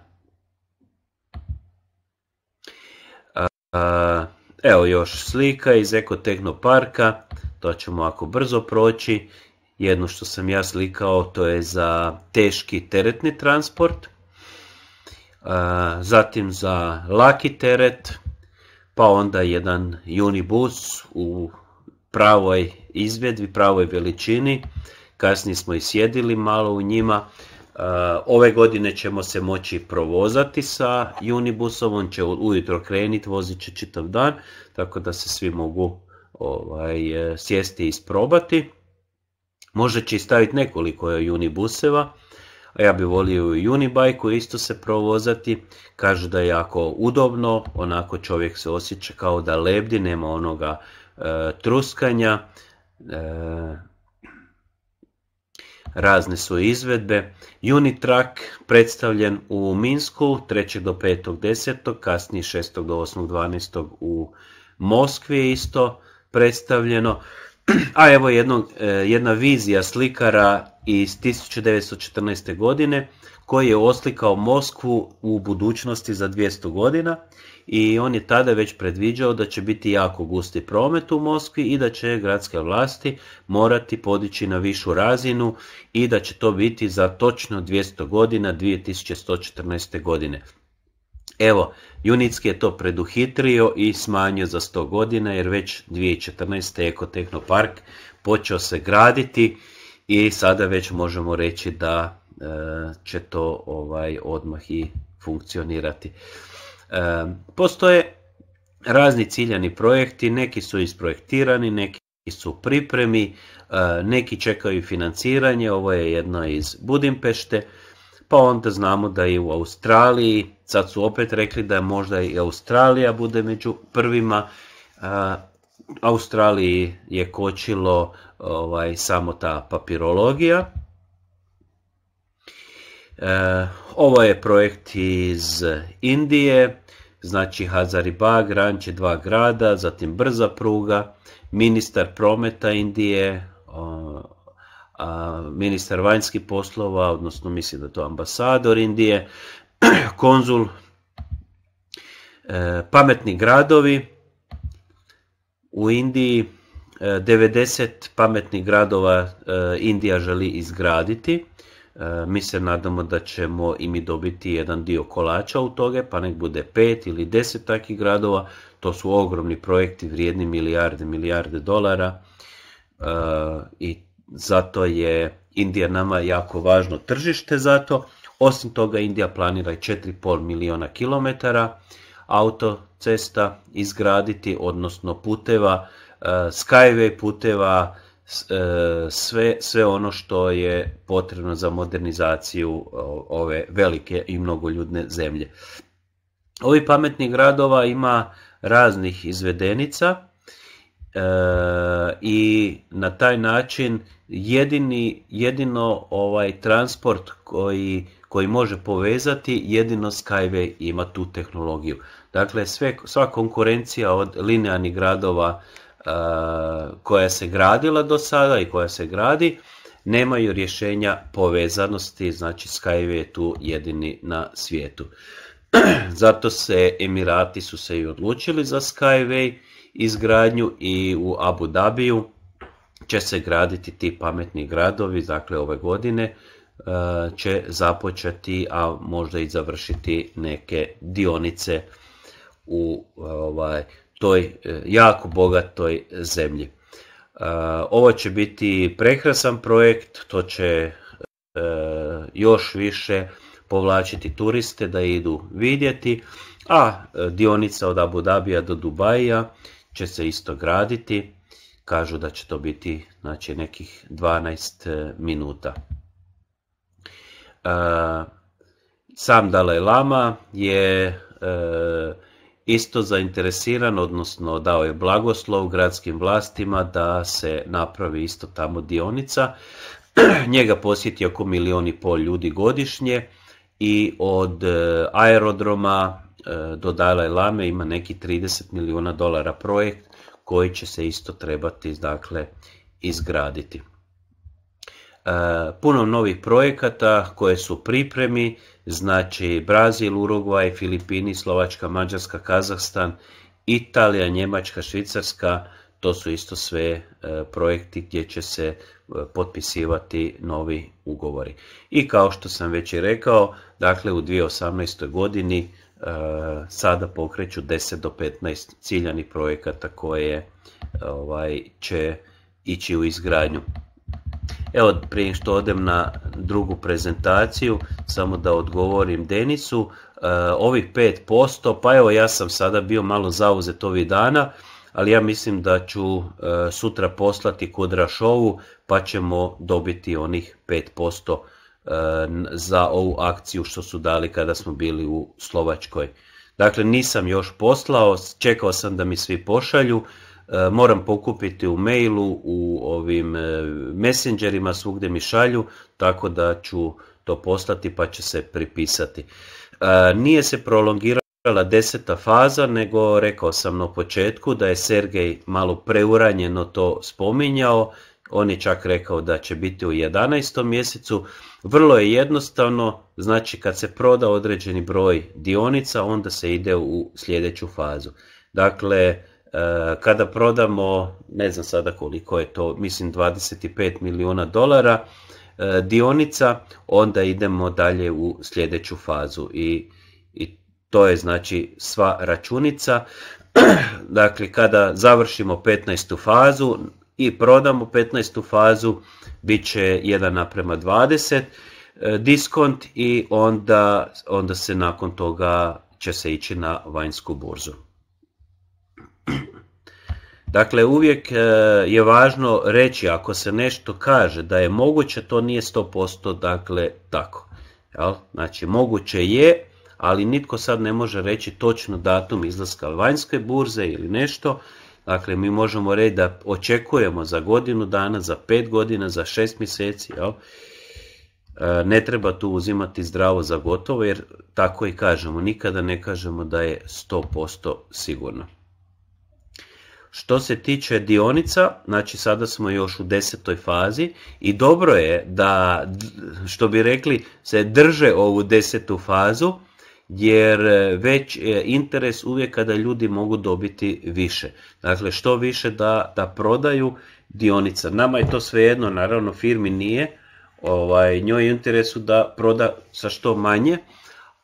evo još slika iz parka, to ćemo ako brzo proći jedno što sam ja slikao, to je za teški teretni transport, zatim za laki teret, pa onda jedan unibus u pravoj izvedbi, pravoj veličini. Kasnije smo i sjedili malo u njima. Ove godine ćemo se moći provozati sa unibusom, on će ujutro kreniti, vozit će čitav dan, tako da se svi mogu ovaj, sjesti i isprobati. Možda će staviti nekoliko unibuseva, a ja bi volio i unibajku isto se provozati. Kažu da je jako udobno, onako čovjek se osjeća kao da lebdi, nema onoga e, truskanja. E, razne su izvedbe. Unitrack predstavljen u Minsku 3. do 5.10. kasnije 6. do 12. u Moskvi je isto predstavljeno. A evo e, jedna vizija slikara iz 1914. godine koji je oslikao Moskvu u budućnosti za 200 godina i on je tada već predviđao da će biti jako gusti promet u Moskvi i da će gradske vlasti morati podići na višu razinu i da će to biti za točno 200 godina 2114. godine. Evo, Junitski je to preduhitrio i smanjio za 100 godina jer već 2014. Ekotehnopark počeo se graditi i sada već možemo reći da e, će to ovaj odmah i funkcionirati. E, postoje razni ciljani projekti, neki su isprojektirani, neki su pripremi, e, neki čekaju financiranje, ovo je jedno iz Budimpešte, pa onda znamo da i u Australiji Sad su opet rekli da možda i Australija bude među prvima. E, Australiji je kočilo ovaj, samo ta papirologija. E, ovo je projekt iz Indije, znači Hazaribag, ranče dva grada, zatim brza pruga, ministar prometa Indije, ministar vanjskih poslova, odnosno mislim da to ambasador Indije, konzul, e, pametni gradovi u Indiji, 90 e, pametnih gradova e, Indija želi izgraditi. Mi se nadamo da ćemo i mi dobiti jedan dio kolača u toge, pa nek bude pet ili 10 takih gradova. To su ogromni projekti vrijedni milijarde, milijarde dolara i zato je Indija nama jako važno tržište zato osim toga Indija planira i 4,5 miliona kilometara autocesta izgraditi, odnosno puteva, e, skyway puteva, e, sve, sve ono što je potrebno za modernizaciju ove velike i mnogoljudne zemlje. Ovi pametni gradova ima raznih izvedenica e, i na taj način jedini, jedino ovaj transport koji koji može povezati, jedino Skyway ima tu tehnologiju. Dakle, sve, sva konkurencija od linearnih gradova e, koja se gradila do sada i koja se gradi, nemaju rješenja povezanosti, znači Skyway je tu jedini na svijetu. Zato se Emirati su se i odlučili za Skyway izgradnju i u Abu Dhabiju će se graditi ti pametni gradovi, dakle ove godine, Eh, će započeti, a možda i završiti neke dionice u eh, ovaj, toj eh, jako bogatoj zemlji. Ovo će biti prekrasan projekt, to će još više povlačiti turiste da idu vidjeti, a dionica od Abu Dhabija do Dubaja će se isto graditi, kažu da će to biti znači, nekih 12 minuta. Sam Dalaj Lama je e, isto zainteresiran, odnosno dao je blagoslov gradskim vlastima da se napravi isto tamo dionica. Njega posjeti oko milijoni i pol ljudi godišnje i od e, aerodroma e, do Dalaj Lame ima neki 30 milijuna dolara projekt koji će se isto trebati dakle, izgraditi. E, puno novih projekata koje su pripremi, znači Brazil, Uruguay, Filipini, Slovačka, Mađarska, Kazahstan, Italija, Njemačka, Švicarska, to su isto sve e, projekti gdje će se e, potpisivati novi ugovori. I kao što sam već i rekao, dakle u 2018. godini sada pokreću 10 do 15 ciljanih projekata koje ovaj, će ići u izgradnju. Evo, prije što odem na drugu prezentaciju, samo da odgovorim Denisu, e, ovih 5%, pa evo ja sam sada bio malo zauzet ovih dana, ali ja mislim da ću e, sutra poslati Rašovu, pa ćemo dobiti onih 5% e, za ovu akciju što su dali kada smo bili u Slovačkoj. Dakle, nisam još poslao, čekao sam da mi svi pošalju, E, moram pokupiti u mailu, u ovim e, messengerima, svugdje mi šalju, tako da ću to poslati pa će se pripisati. E, nije se prolongirala deseta faza, nego rekao sam na početku da je Sergej malo preuranjeno to spominjao, on je čak rekao da će biti u 11. mjesecu. Vrlo je jednostavno, znači kad se proda određeni broj dionica, onda se ide u sljedeću fazu. Dakle, E, kada prodamo, ne znam sada koliko je to, mislim 25 milijuna dolara e, dionica, onda idemo dalje u sljedeću fazu i, to je znači sva računica. Dakle, kada završimo 15. fazu i prodamo 15. fazu, bit će 1 naprema 20 e, diskont i onda, onda se nakon toga će se ići na vanjsku burzu. Dakle, uvijek e, je važno reći ako se nešto kaže da je moguće, to nije 100% dakle tako. Znači, moguće je, ali nitko sad ne može reći točno datum izlaska vanjske burze ili nešto. Dakle, mi možemo reći da očekujemo za godinu dana, za pet godina, za šest mjeseci. Jel? E, ne treba tu uzimati zdravo za gotovo jer tako i kažemo. Nikada ne kažemo da je 100% sigurno. Što se tiče dionica, znači sada smo još u desetoj fazi i dobro je da, što bi rekli, se drže ovu desetu fazu jer e, već je interes uvijek kada ljudi mogu dobiti više. Dakle, što više da, da prodaju dionica. Nama je to svejedno, naravno firmi nije, ovaj, njoj je interesu da proda sa što manje,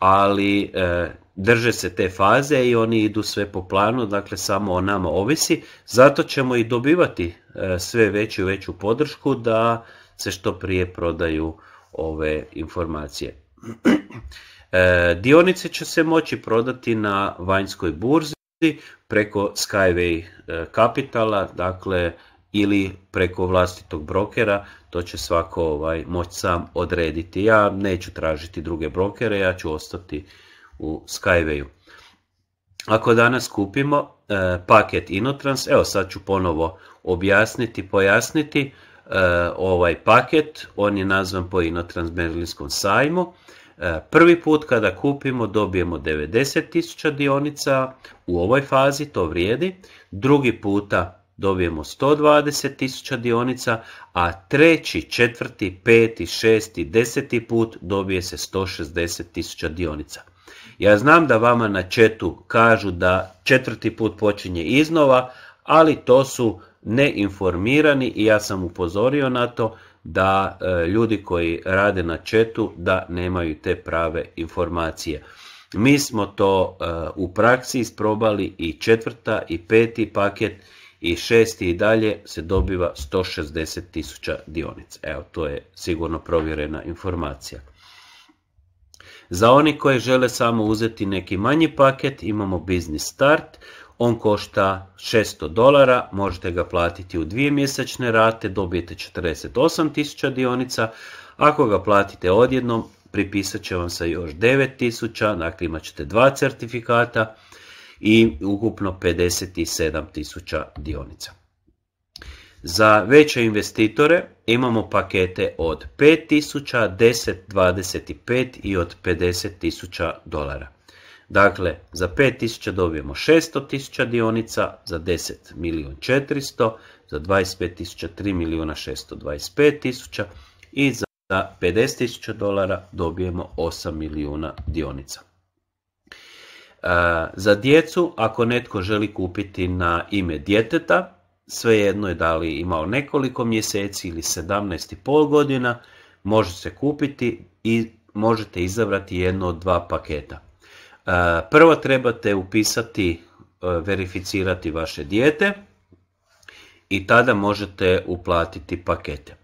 ali e, drže se te faze i oni idu sve po planu, dakle samo o nama ovisi. Zato ćemo i dobivati e, sve veću i veću podršku da se što prije prodaju ove informacije. E, dionice će se moći prodati na vanjskoj burzi preko Skyway e, Capitala, dakle ili preko vlastitog brokera to će svako ovaj, moć sam odrediti. Ja neću tražiti druge brokere, ja ću ostati u Skywayu. Ako danas kupimo e, paket Inotrans, evo sad ću ponovo objasniti, pojasniti e, ovaj paket, on je nazvan po Inotrans Berlinskom sajmu. E, prvi put kada kupimo dobijemo 90.000 dionica, u ovoj fazi to vrijedi, drugi puta dobijemo 120 tisuća dionica, a treći, četvrti, peti, šesti, deseti put dobije se 160 tisuća dionica. Ja znam da vama na četu kažu da četvrti put počinje iznova, ali to su neinformirani i ja sam upozorio na to da e, ljudi koji rade na četu da nemaju te prave informacije. Mi smo to e, u praksi isprobali i četvrta i peti paket i šesti i dalje se dobiva 160 tisuća dionica. Evo, to je sigurno provjerena informacija. Za oni koji žele samo uzeti neki manji paket, imamo Business Start. On košta 600 dolara, možete ga platiti u dvije mjesečne rate, dobijete 48.000 dionica. Ako ga platite odjednom, pripisat će vam se još 9.000, dakle imat ćete dva certifikata i ukupno 57 tisuća dionica. Za veće investitore imamo pakete od 5000, 10, 25 i od 50.000 dolara. Dakle, za 5000 dobijemo 600.000 dionica, za 10 milijun 400, za 25.000 3 milijuna i za 50.000 dolara dobijemo 8 milijuna dionica. E, za djecu, ako netko želi kupiti na ime djeteta, svejedno je da li imao nekoliko mjeseci ili 17,5 godina, može se kupiti i možete izabrati jedno od dva paketa. E, prvo trebate upisati, e, verificirati vaše dijete i tada možete uplatiti pakete.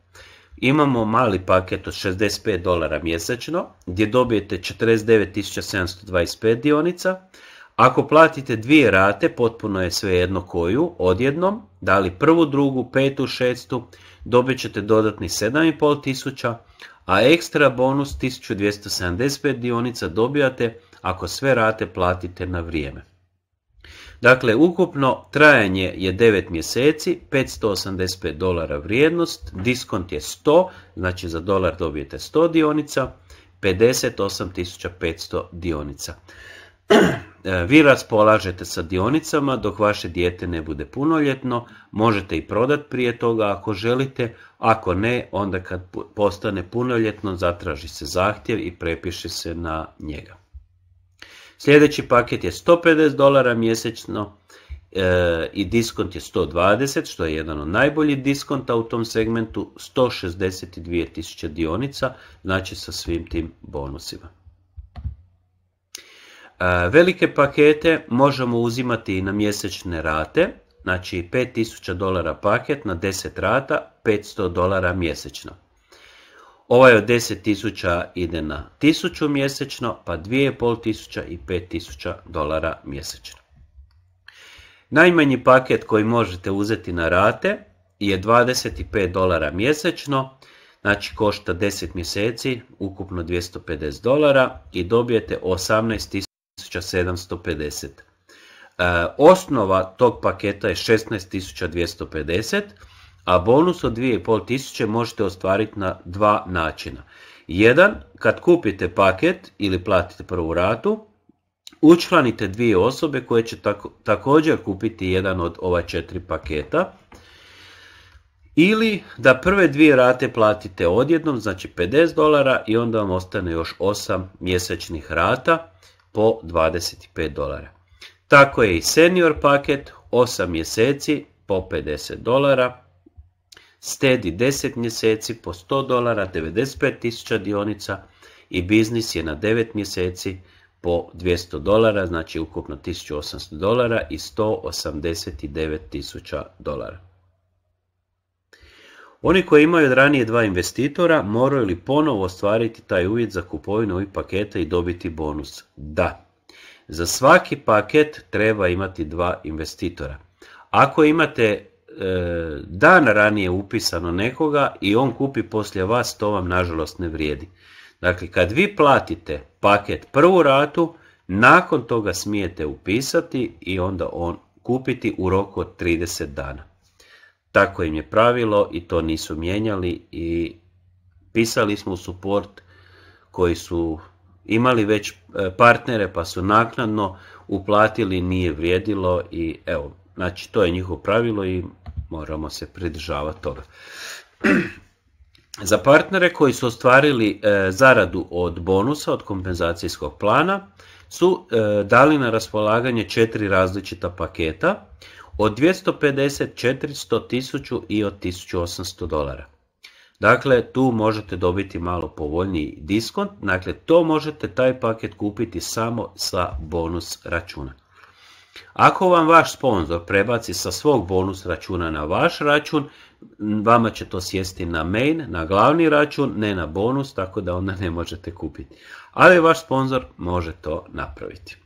Imamo mali paket od 65 dolara mjesečno gdje dobijete 49.725 dionica. Ako platite dvije rate, potpuno je sve jedno koju, odjednom, da li prvu, drugu, petu, šestu, dobit ćete dodatni 7.500, tisuća, a ekstra bonus 1275 dionica dobijate ako sve rate platite na vrijeme. Dakle, ukupno trajanje je 9 mjeseci, 585 dolara vrijednost, diskont je 100, znači za dolar dobijete 100 dionica, 58.500 dionica. E, vi raspolažete sa dionicama dok vaše dijete ne bude punoljetno, možete i prodat prije toga ako želite, ako ne, onda kad postane punoljetno zatraži se zahtjev i prepiše se na njega. Sljedeći paket je 150 dolara mjesečno e, i diskont je 120, što je jedan od najboljih diskonta u tom segmentu, 162.000 dionica, znači sa svim tim bonusima. E, velike pakete možemo uzimati i na mjesečne rate, znači 5000 dolara paket na 10 rata, 500 dolara mjesečno. Ovaj od 10.000 ide na 1000 mjesečno, pa 2500 i 5000 dolara mjesečno. Najmanji paket koji možete uzeti na rate je 25 dolara mjesečno, znači košta 10 mjeseci, ukupno 250 dolara i dobijete 18.750. E, osnova tog paketa je 16.250 a bonus od 2500 možete ostvariti na dva načina. Jedan, kad kupite paket ili platite prvu ratu, učlanite dvije osobe koje će također kupiti jedan od ova četiri paketa. Ili da prve dvije rate platite odjednom, znači 50 dolara i onda vam ostane još 8 mjesečnih rata po 25 dolara. Tako je i senior paket 8 mjeseci po 50 dolara Stedi 10 mjeseci po 100 dolara, tisuća dionica i biznis je na 9 mjeseci po 200 dolara, znači ukupno 1800 dolara i 189.000 dolara. Oni koji imaju ranije dva investitora moraju li ponovo ostvariti taj uvjet za kupovinu ovih paketa i dobiti bonus? Da. Za svaki paket treba imati dva investitora. Ako imate E, dan ranije upisano nekoga i on kupi poslije vas, to vam nažalost ne vrijedi. Dakle, kad vi platite paket prvu ratu, nakon toga smijete upisati i onda on kupiti u roku od 30 dana. Tako im je pravilo i to nisu mijenjali i pisali smo u support koji su imali već e, partnere pa su naknadno uplatili, nije vrijedilo i evo, znači to je njihovo pravilo i moramo se pridržavati toga. Za partnere koji su ostvarili e, zaradu od bonusa, od kompenzacijskog plana, su e, dali na raspolaganje četiri različita paketa od 250, 400, 1000 i od 1800 dolara. Dakle, tu možete dobiti malo povoljniji diskont, dakle to možete taj paket kupiti samo sa bonus računa. Ako vam vaš sponzor prebaci sa svog bonus računa na vaš račun, vama će to sjesti na main, na glavni račun, ne na bonus, tako da onda ne možete kupiti. Ali vaš sponzor može to napraviti.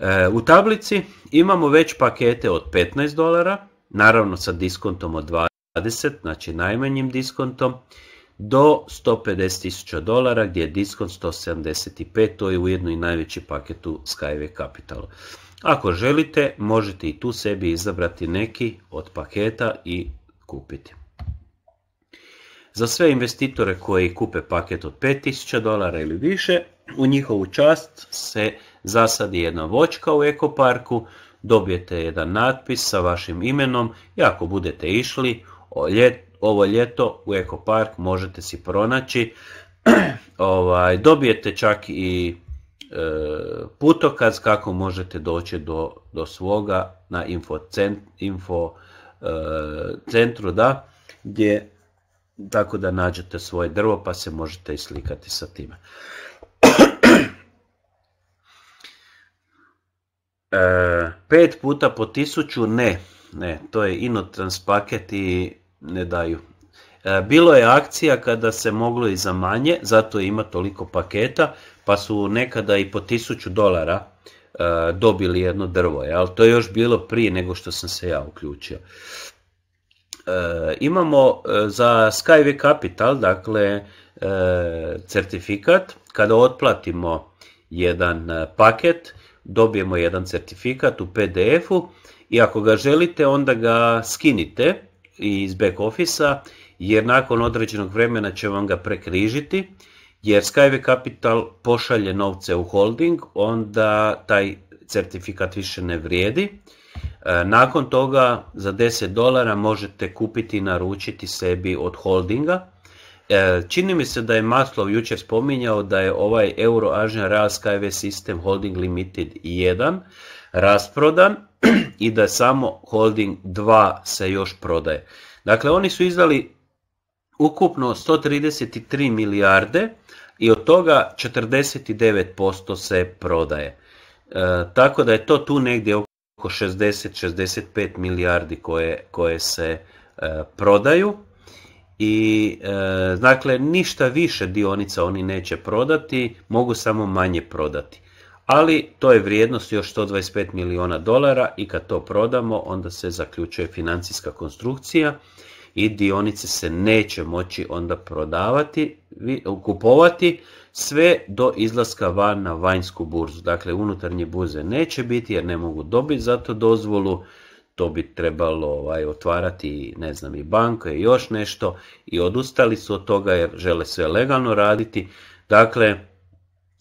E, u tablici imamo već pakete od 15 dolara, naravno sa diskontom od 20, znači najmanjim diskontom do 150.000 dolara gdje je diskon 175, to je ujedno i najveći paket u Skyway Capital. Ako želite, možete i tu sebi izabrati neki od paketa i kupiti. Za sve investitore koji kupe paket od 5000 dolara ili više, u njihovu čast se zasadi jedna vočka u ekoparku, dobijete jedan natpis sa vašim imenom i ako budete išli o ljet ovo ljeto u Eko Park možete si pronaći. ovaj, dobijete čak i e, putokaz kako možete doći do, do svoga na info, info e, centru, da, gdje tako da nađete svoje drvo pa se možete i slikati sa time. E, pet puta po tisuću ne, ne, to je inotrans paket i ne daju. E, bilo je akcija kada se moglo i za manje, zato ima toliko paketa, pa su nekada i po 1000 dolara e, dobili jedno drvo, ali to je još bilo prije nego što sam se ja uključio. E, imamo za Skyway Capital, dakle, certifikat, kada otplatimo jedan paket, dobijemo jedan certifikat u PDF-u i ako ga želite onda ga skinite iz back office jer nakon određenog vremena će vam ga prekrižiti jer Skyway Capital pošalje novce u holding, onda taj certifikat više ne vrijedi. E, nakon toga za 10 dolara možete kupiti i naručiti sebi od holdinga. E, čini mi se da je Maslov jučer spominjao da je ovaj Euro Asian Real Skyway System Holding Limited 1 rasprodan i da samo Holding 2 se još prodaje. Dakle, oni su izdali ukupno 133 milijarde i od toga 49% se prodaje. E, tako da je to tu negdje oko 60-65 milijardi koje, koje se e, prodaju. I e, dakle ništa više dionica oni neće prodati, mogu samo manje prodati ali to je vrijednost još 125 milijuna dolara i kad to prodamo onda se zaključuje financijska konstrukcija i dionice se neće moći onda prodavati, kupovati sve do izlaska van na vanjsku burzu. Dakle, unutarnje burze neće biti jer ne mogu dobiti za to dozvolu. To bi trebalo ovaj, otvarati ne znam, i banka i još nešto i odustali su od toga jer žele sve legalno raditi. Dakle,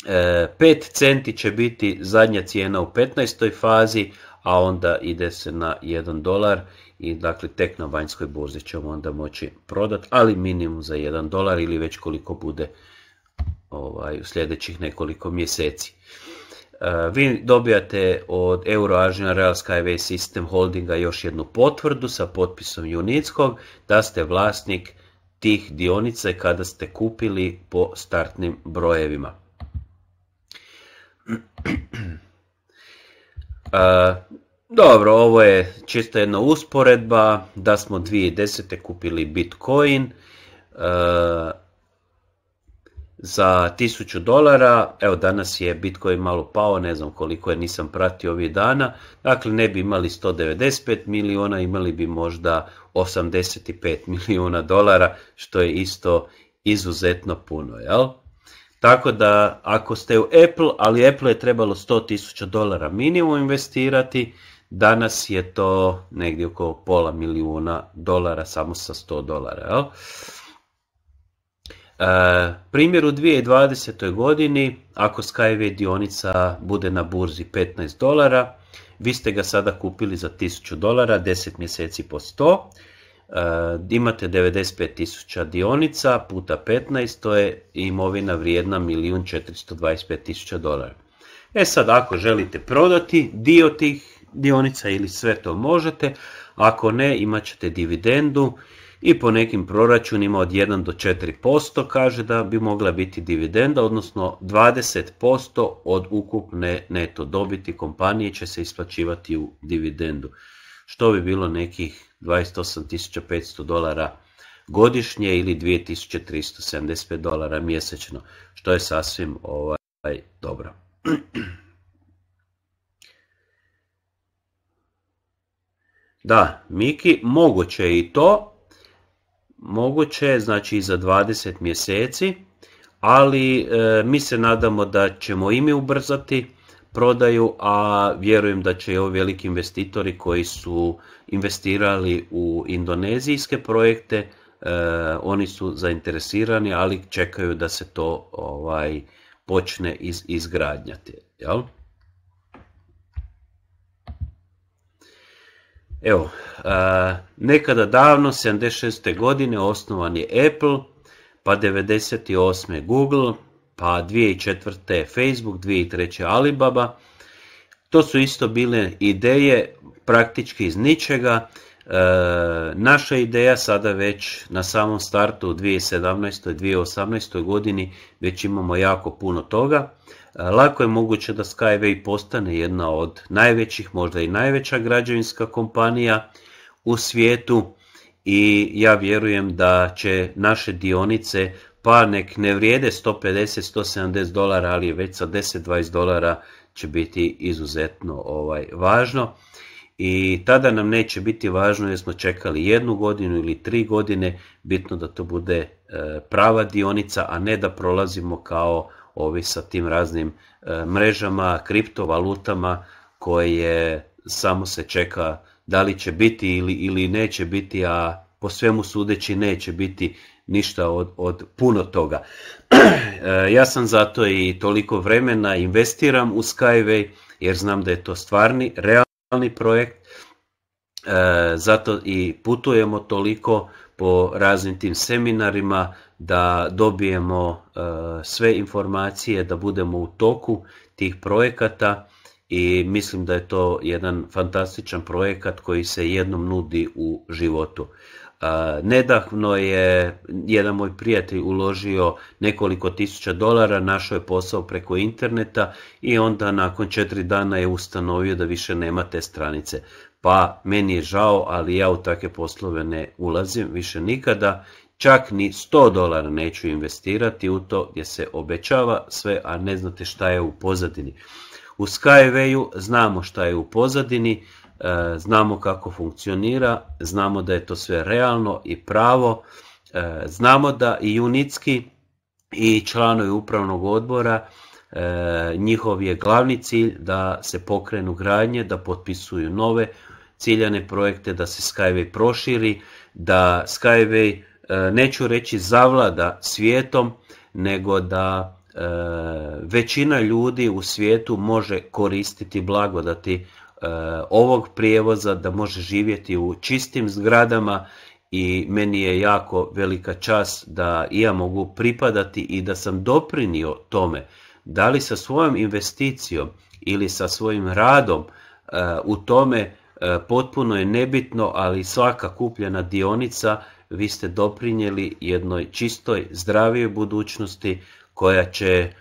5 e, centi će biti zadnja cijena u 15. fazi, a onda ide se na 1 dolar i dakle tek na vanjskoj burzi ćemo onda moći prodat, ali minimum za 1 dolar ili već koliko bude ovaj, u sljedećih nekoliko mjeseci. E, vi dobijate od Asian Real Skyway System Holdinga još jednu potvrdu sa potpisom Junickog da ste vlasnik tih dionica kada ste kupili po startnim brojevima. E, dobro, ovo je čista jedna usporedba da smo 2010. kupili Bitcoin za 1000 dolara, evo danas je Bitcoin malo pao, ne znam koliko je, nisam pratio ovih dana, dakle ne bi imali 195 milijuna, imali bi možda 85 milijuna dolara, što je isto izuzetno puno, jel? Tako da ako ste u Apple, ali Apple je trebalo 100.000 dolara minimum investirati, danas je to negdje oko pola milijuna dolara samo sa 100 dolara. Jel? E, primjer u 2020. godini, ako Skyway dionica bude na burzi 15 dolara, vi ste ga sada kupili za 1000 dolara, 10 mjeseci po 100 E, imate 95.000 dionica puta 15, to je imovina vrijedna 1.425.000 dolara. E sad, ako želite prodati dio tih dionica ili sve to možete, ako ne, imat ćete dividendu i po nekim proračunima od 1 do 4% kaže da bi mogla biti dividenda, odnosno 20% od ukupne neto dobiti kompanije će se isplaćivati u dividendu, što bi bilo nekih 28.500 dolara godišnje ili 2375 dolara mjesečno, što je sasvim ovaj dobro. Da, Miki, moguće je i to, moguće je znači i za 20 mjeseci, ali e, mi se nadamo da ćemo i mi ubrzati, prodaju, a vjerujem da će i ovi veliki investitori koji su investirali u indonezijske projekte, e, oni su zainteresirani, ali čekaju da se to ovaj počne izgradnjati. Jel? Evo, e, nekada davno, 76. godine, osnovan je Apple, pa 98. Google, pa 2004. Facebook, 2003. Alibaba. To su isto bile ideje praktički iz ničega. E, naša ideja sada već na samom startu u 2017. i 2018. godini već imamo jako puno toga. E, lako je moguće da Skyway postane jedna od najvećih, možda i najveća građevinska kompanija u svijetu i ja vjerujem da će naše dionice pa nek ne vrijede 150-170 dolara, ali već sa 10-20 dolara će biti izuzetno ovaj važno. I tada nam neće biti važno jer smo čekali jednu godinu ili tri godine, bitno da to bude e, prava dionica, a ne da prolazimo kao ovi sa tim raznim e, mrežama, kriptovalutama koje samo se čeka da li će biti ili, ili neće biti, a po svemu sudeći neće biti ništa od, od puno toga. E, ja sam zato i toliko vremena investiram u Skyway jer znam da je to stvarni, realni projekt. E, zato i putujemo toliko po raznim tim seminarima da dobijemo e, sve informacije, da budemo u toku tih projekata i mislim da je to jedan fantastičan projekat koji se jednom nudi u životu. Nedavno je jedan moj prijatelj uložio nekoliko tisuća dolara, našao je posao preko interneta i onda nakon četiri dana je ustanovio da više nema te stranice. Pa meni je žao, ali ja u takve poslove ne ulazim više nikada. Čak ni 100 dolara neću investirati u to gdje se obećava sve, a ne znate šta je u pozadini. U Skywayu znamo šta je u pozadini, E, znamo kako funkcionira, znamo da je to sve realno i pravo, e, znamo da i Unitski i članovi upravnog odbora e, njihov je glavni cilj da se pokrenu gradnje, da potpisuju nove ciljane projekte, da se Skyway proširi, da Skyway neću reći zavlada svijetom, nego da većina ljudi u svijetu može koristiti blagodati E, ovog prijevoza, da može živjeti u čistim zgradama i meni je jako velika čast da i ja mogu pripadati i da sam doprinio tome. Da li sa svojom investicijom ili sa svojim radom e, u tome e, potpuno je nebitno, ali svaka kupljena dionica vi ste doprinjeli jednoj čistoj, zdravijoj budućnosti koja će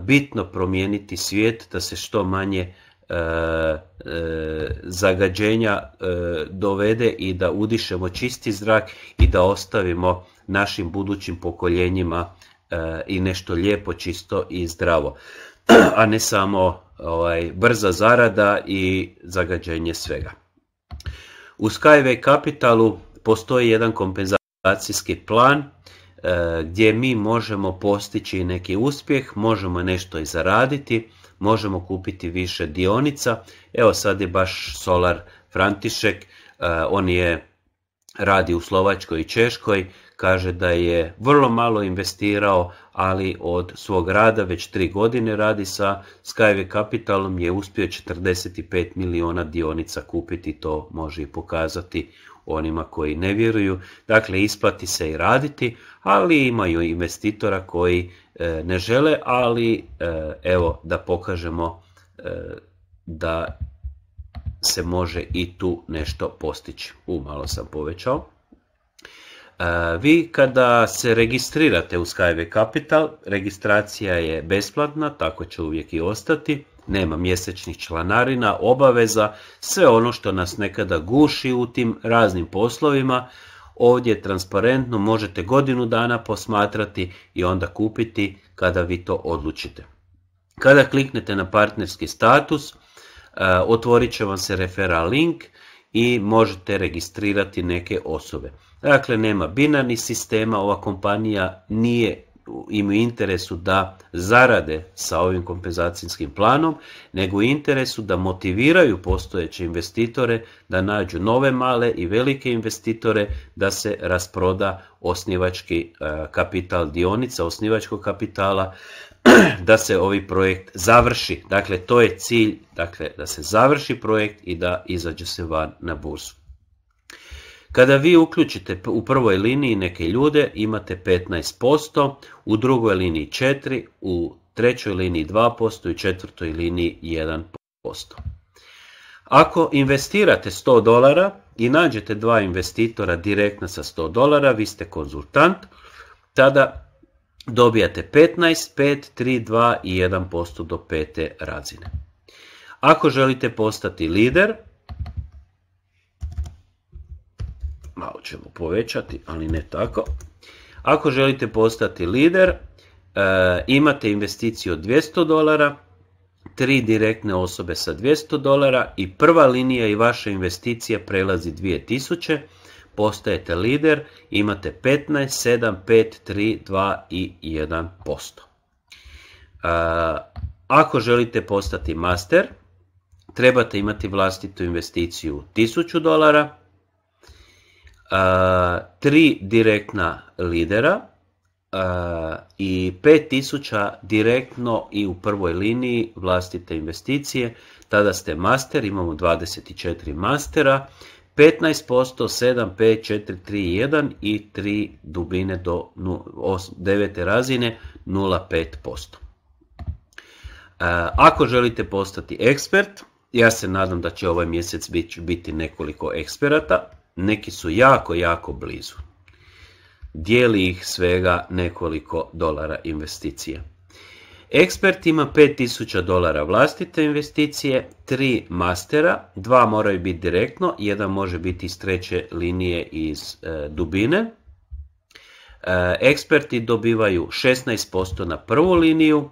bitno promijeniti svijet da se što manje E, e, zagađenja e, dovede i da udišemo čisti zrak i da ostavimo našim budućim pokoljenjima i nešto lijepo, čisto i zdravo. A ne samo ovaj, brza zarada i zagađenje svega. U Skyway Capitalu postoji jedan kompenzacijski plan gdje mi možemo postići neki uspjeh, možemo nešto i zaraditi, možemo kupiti više dionica. Evo sad je baš Solar František, e, on je radi u Slovačkoj i Češkoj, kaže da je vrlo malo investirao, ali od svog rada već tri godine radi sa Skyway Capitalom je uspio 45 miliona dionica kupiti, to može i pokazati onima koji ne vjeruju. Dakle, isplati se i raditi, ali imaju investitora koji E, ne žele, ali e, evo da pokažemo e, da se može i tu nešto postići. U, malo sam povećao. Vi kada se registrirate u Skyway Capital, registracija je besplatna, tako će uvijek i ostati. Nema mjesečnih članarina, obaveza, sve ono što nas nekada guši u tim raznim poslovima, Ovdje transparentno, možete godinu dana posmatrati i onda kupiti kada vi to odlučite. Kada kliknete na partnerski status, e, otvorit će vam se Referal link i možete registrirati neke osobe. Dakle, nema binarnih sistema, ova kompanija nije im u interesu da zarade sa ovim kompenzacijskim planom, nego u interesu da motiviraju postojeće investitore da nađu nove male i velike investitore da se rasproda osnivački e, kapital dionica, osnivačkog kapitala, da se ovaj projekt završi. Dakle, to je cilj, dakle, da se završi projekt i da izađe se van na bursu. Kada vi uključite u prvoj liniji neke ljude imate 15%, u drugoj liniji 4%, u trećoj liniji 2% i četvrtoj liniji 1%. Ako investirate 100 dolara i nađete dva investitora direktno sa 100 dolara, vi ste konzultant, tada dobijate 15, 5, 3, 2 i 1% do pete razine. Ako želite postati lider, malo ćemo povećati, ali ne tako. Ako želite postati lider, e, imate investiciju od 200 dolara, tri direktne osobe sa 200 dolara i prva linija i vaša investicija prelazi 2000, postajete lider, imate 15, 7, 5, 3, 2 i 1%. posto. E, ako želite postati master, trebate imati vlastitu investiciju 1000 dolara, 3 eh, direktna lidera eh, i 5000 direktno i u prvoj liniji vlastite investicije. Tada ste master, imamo 24 mastera, 15%, 7, 5, 4, 1 i 3 dubine do 9. razine 0,5%. Eh, ako želite postati ekspert, ja se nadam da će ovaj mjesec biti nekoliko eksperata, neki su jako, jako blizu. Dijeli ih svega nekoliko dolara investicije. Ekspert ima 5000 dolara vlastite investicije, tri mastera, dva moraju biti direktno, jedan može biti iz treće linije iz e, dubine. E, eksperti dobivaju 16% na prvu liniju,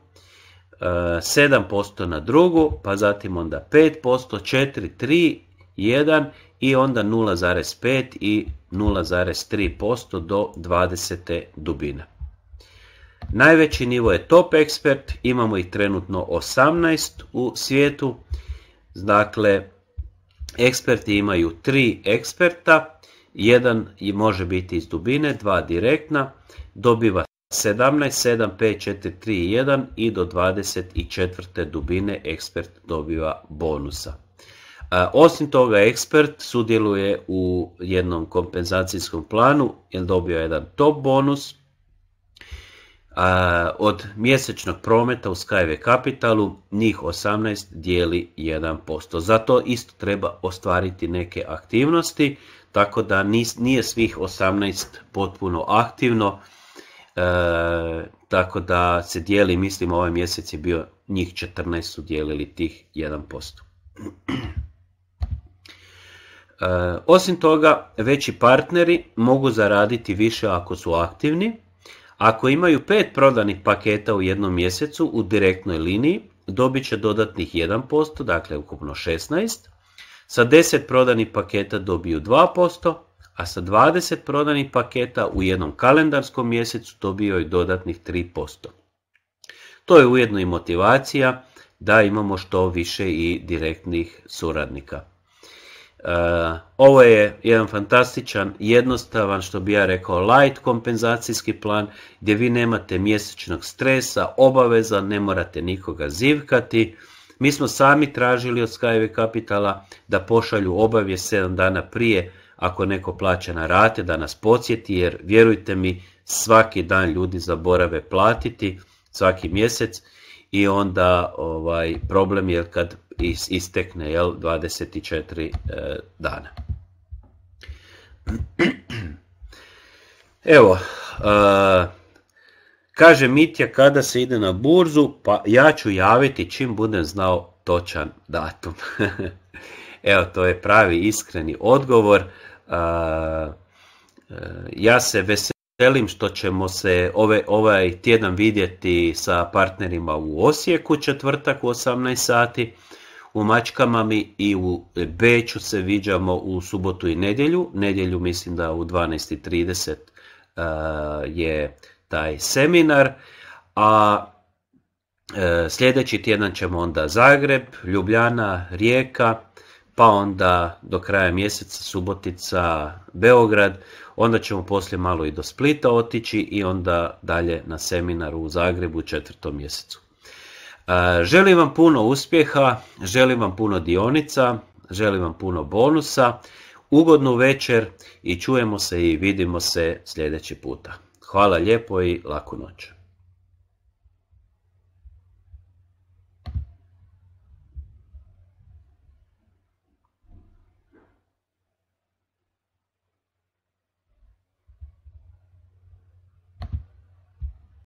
e, 7% na drugu, pa zatim onda 5%, 4, 3, 1 i onda 0,5 i 0,3% do 20. dubine. Najveći nivo je top expert, imamo ih trenutno 18 u svijetu. Dakle, eksperti imaju 3 eksperta, jedan može biti iz dubine, dva direktna, dobiva 17, 7, 5, 4, 3, 1 i do 24. dubine ekspert dobiva bonusa. Osim toga, ekspert sudjeluje u jednom kompenzacijskom planu, jer dobio jedan top bonus od mjesečnog prometa u Skyve Capitalu, njih 18 dijeli 1%. Zato isto treba ostvariti neke aktivnosti, tako da nije svih 18 potpuno aktivno, e, tako da se dijeli, mislim ovaj mjesec je bio njih 14 su dijelili tih 1%. E, osim toga, veći partneri mogu zaraditi više ako su aktivni. Ako imaju pet prodanih paketa u jednom mjesecu u direktnoj liniji, dobit će dodatnih 1%, dakle ukupno 16%. Sa 10 prodanih paketa dobiju 2%, a sa 20 prodanih paketa u jednom kalendarskom mjesecu dobio i dodatnih 3%. To je ujedno i motivacija da imamo što više i direktnih suradnika. Eh, ovo je jedan fantastičan, jednostavan, što bi ja rekao, light kompenzacijski plan gdje vi nemate mjesečnog stresa, obaveza, ne morate nikoga zivkati. Mi smo sami tražili od Skyway Capitala da pošalju obavje 7 dana prije ako neko plaća na rate da nas podsjeti jer vjerujte mi svaki dan ljudi zaborave platiti svaki mjesec i onda ovaj problem je kad istekne jel, 24 e, dana. Evo, e, kaže Mitja kada se ide na burzu, pa ja ću javiti čim budem znao točan datum. Evo, to je pravi iskreni odgovor. E, ja se veselim što ćemo se ovaj tjedan vidjeti sa partnerima u Osijeku četvrtak u 18 sati u Mačkama i u Beću se viđamo u subotu i nedjelju. Nedjelju mislim da u 12.30 e, je taj seminar, a e, sljedeći tjedan ćemo onda Zagreb, Ljubljana, Rijeka, pa onda do kraja mjeseca Subotica, Beograd, onda ćemo poslije malo i do Splita otići i onda dalje na seminar u Zagrebu u četvrtom mjesecu. E, želim vam puno uspjeha, želim vam puno dionica, želim vam puno bonusa, ugodnu večer i čujemo se i vidimo se sljedeći puta. Hvala lijepo i laku noć.